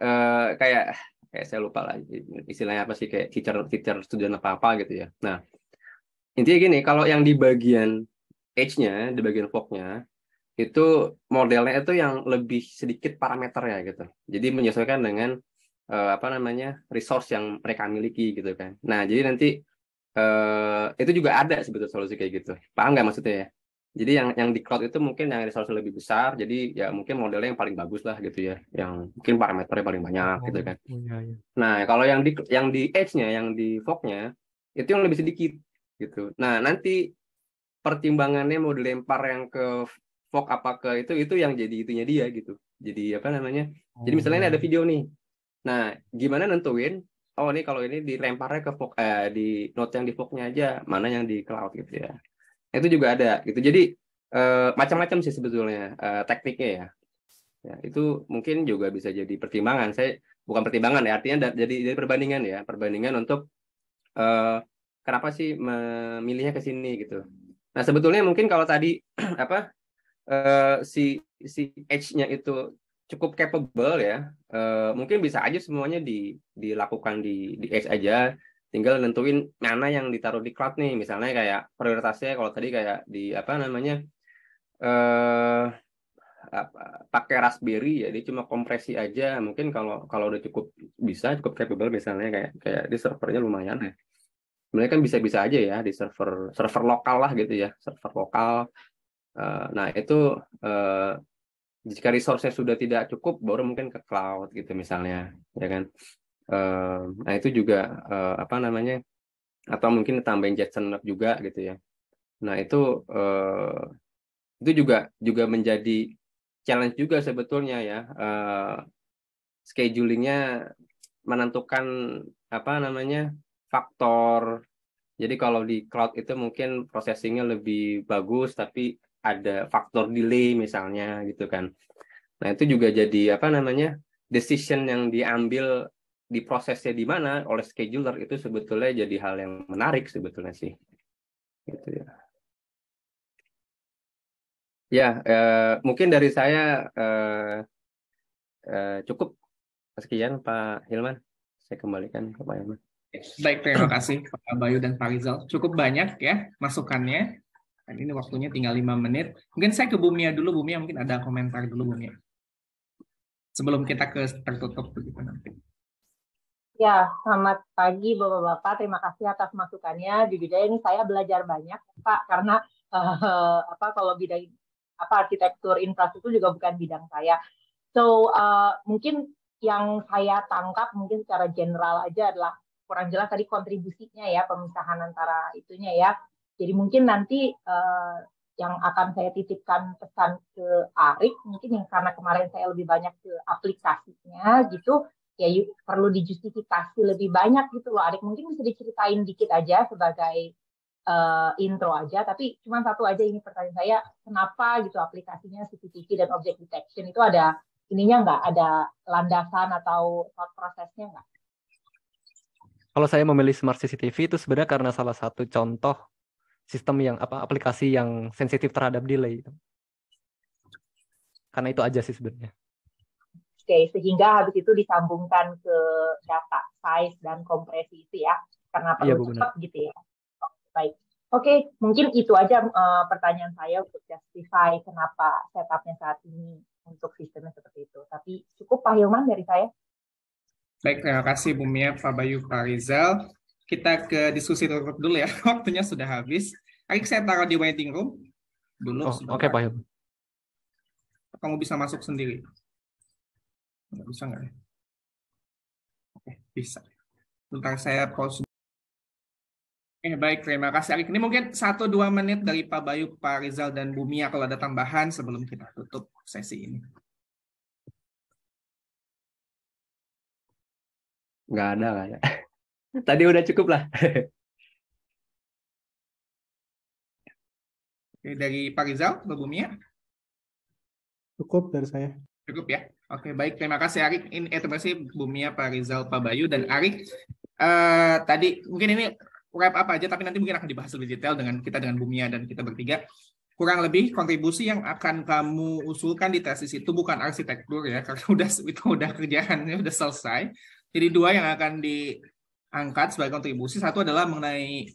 uh, kayak kayak saya lupa lah istilahnya apa sih kayak teacher teacher student apa apa gitu ya nah intinya gini kalau yang di bagian edge-nya di bagian fork nya itu modelnya itu yang lebih sedikit parameter ya gitu jadi menyesuaikan dengan uh, apa namanya resource yang mereka miliki gitu kan. Nah jadi nanti uh, itu juga ada sebetulnya solusi kayak gitu. Paham nggak maksudnya ya? Jadi yang yang di cloud itu mungkin yang ada lebih besar, jadi ya mungkin modelnya yang paling bagus lah gitu ya, yang mungkin parameternya paling banyak oh, gitu kan. Oh, iya, iya. Nah kalau yang di yang di edge-nya, yang di fog-nya itu yang lebih sedikit gitu. Nah nanti pertimbangannya mau dilempar yang ke fog apa ke itu itu yang jadi itunya dia gitu. Jadi apa namanya? Jadi misalnya ini ada oh. video nih. Nah gimana nentuin oh ini kalau ini dilemparnya ke fog eh, di note yang di fognya aja mana yang di cloud gitu ya itu juga ada gitu jadi eh, macam-macam sih sebetulnya eh, tekniknya ya ya itu mungkin juga bisa jadi pertimbangan saya bukan pertimbangan ya artinya jadi jadi perbandingan ya perbandingan untuk eh, kenapa sih memilihnya ke sini gitu nah sebetulnya mungkin kalau tadi apa eh, si si edge-nya itu cukup capable ya. Uh, mungkin bisa aja semuanya di, dilakukan di, di X aja. Tinggal nentuin mana yang ditaruh di cloud nih. Misalnya kayak prioritasnya kalau tadi kayak di apa namanya eh apa, pakai Raspberry ya, dia cuma kompresi aja. Mungkin kalau kalau udah cukup bisa, cukup capable misalnya kayak kayak di servernya lumayan ya. Sebenarnya kan bisa-bisa aja ya di server server lokal lah gitu ya, server lokal. Uh, nah itu uh, jika resource sudah tidak cukup baru mungkin ke cloud gitu misalnya ya kan uh, nah itu juga uh, apa namanya atau mungkin tambahin Jetson juga gitu ya nah itu uh, itu juga juga menjadi challenge juga sebetulnya ya uh, schedulingnya menentukan apa namanya faktor jadi kalau di cloud itu mungkin processingnya lebih bagus tapi ada faktor delay misalnya gitu kan. Nah, itu juga jadi apa namanya? decision yang diambil di prosesnya di mana oleh scheduler itu sebetulnya jadi hal yang menarik sebetulnya sih. Gitu ya. Ya, eh, mungkin dari saya eh, eh, cukup sekian Pak Hilman. Saya kembalikan ke Pak Hilman. Baik, terima kasih Pak Bayu dan Pak Rizal. Cukup banyak ya masukannya. Dan ini waktunya tinggal lima menit. Mungkin saya ke Bumia dulu, Bumia mungkin ada komentar dulu Bumia. Sebelum kita ke tertutup begitu nanti. Ya, selamat pagi Bapak-bapak. Terima kasih atas masukannya. Jujur ini saya belajar banyak, Pak, karena uh, apa kalau bidang apa arsitektur infrastruktur juga bukan bidang saya. So, uh, mungkin yang saya tangkap mungkin secara general aja adalah kurang jelas tadi kontribusinya ya pemisahan antara itunya ya jadi mungkin nanti uh, yang akan saya titipkan pesan ke Arik mungkin yang karena kemarin saya lebih banyak ke aplikasinya gitu ya yuk, perlu dijustifikasi lebih banyak gitu loh Arik mungkin bisa diceritain dikit aja sebagai uh, intro aja tapi cuma satu aja ini pertanyaan saya kenapa gitu aplikasinya CCTV dan object detection itu ada ininya nggak ada landasan atau thought prosesnya nggak? Kalau saya memilih smart CCTV itu sebenarnya karena salah satu contoh sistem yang apa aplikasi yang sensitif terhadap delay. Karena itu aja sih sebenarnya. Oke, okay, sehingga habis itu disambungkan ke data size dan kompresi itu ya, karena iya, perlu iya, cepat gitu ya. Baik. Oke, okay, mungkin itu aja uh, pertanyaan saya untuk justify kenapa setupnya saat ini untuk sistemnya seperti itu. Tapi cukup Pak Hilman dari saya. Baik, terima kasih Bumia Pak Bayu, Pak Rizal kita ke diskusi tertutup dulu ya. Waktunya sudah habis. Akhirnya saya taruh di waiting room dulu. Oh, Oke, okay, Pak Kamu bisa masuk sendiri. Nggak bisa nggak? Oke, bisa. Tentang saya pause. Eh, baik, terima kasih Ini mungkin 1-2 menit dari Pak Bayu, Pak Rizal, dan Bumia kalau ada tambahan sebelum kita tutup sesi ini. Nggak ada, nggak ada. Ya. Tadi udah cukup lah. Oke, dari Pak Rizal, Pak Bumia? Ya? Cukup dari saya. Cukup ya? Oke, baik. Terima kasih Arik. Ini, eh, terima kasih Bumia, ya, Pak Rizal, Pak Bayu, dan Arik. Eh, tadi mungkin ini wrap up aja, tapi nanti mungkin akan dibahas lebih detail dengan kita dengan Bumia ya, dan kita bertiga. Kurang lebih kontribusi yang akan kamu usulkan di tesis itu bukan arsitektur ya, karena udah itu udah kerjaannya udah selesai. Jadi dua yang akan di angkat sebagai kontribusi satu adalah mengenai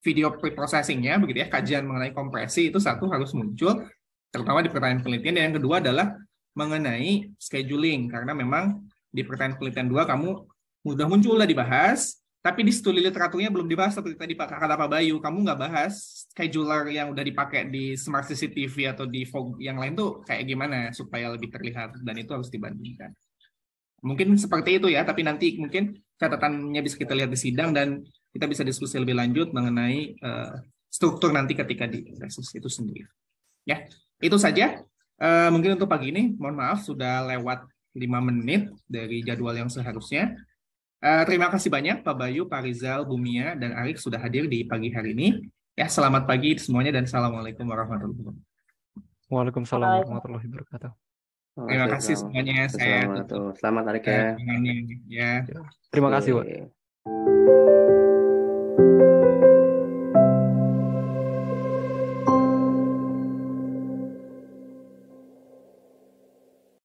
video preprocessingnya begitu ya kajian mengenai kompresi itu satu harus muncul terutama di pertanyaan penelitian dan yang kedua adalah mengenai scheduling karena memang di pertanyaan penelitian dua kamu mudah muncul lah dibahas tapi di studi literaturnya belum dibahas seperti tadi Pak kata Pak Bayu kamu nggak bahas scheduler yang udah dipakai di smart CCTV atau di fog yang lain tuh kayak gimana supaya lebih terlihat dan itu harus dibandingkan mungkin seperti itu ya tapi nanti mungkin catatannya bisa kita lihat di sidang dan kita bisa diskusi lebih lanjut mengenai uh, struktur nanti ketika di resus itu sendiri. Ya, itu saja. Uh, mungkin untuk pagi ini, mohon maaf sudah lewat lima menit dari jadwal yang seharusnya. Uh, terima kasih banyak Pak Bayu, Pak Rizal, Bumia, dan Arik sudah hadir di pagi hari ini. Ya, selamat pagi semuanya dan Assalamualaikum warahmatullahi wabarakatuh. Waalaikumsalam warahmatullahi wabarakatuh. Oh, Terima, Terima kasih selamat. semuanya. Saya selamat, ya. selamat hari ya. ya. Terima kasih, Pak.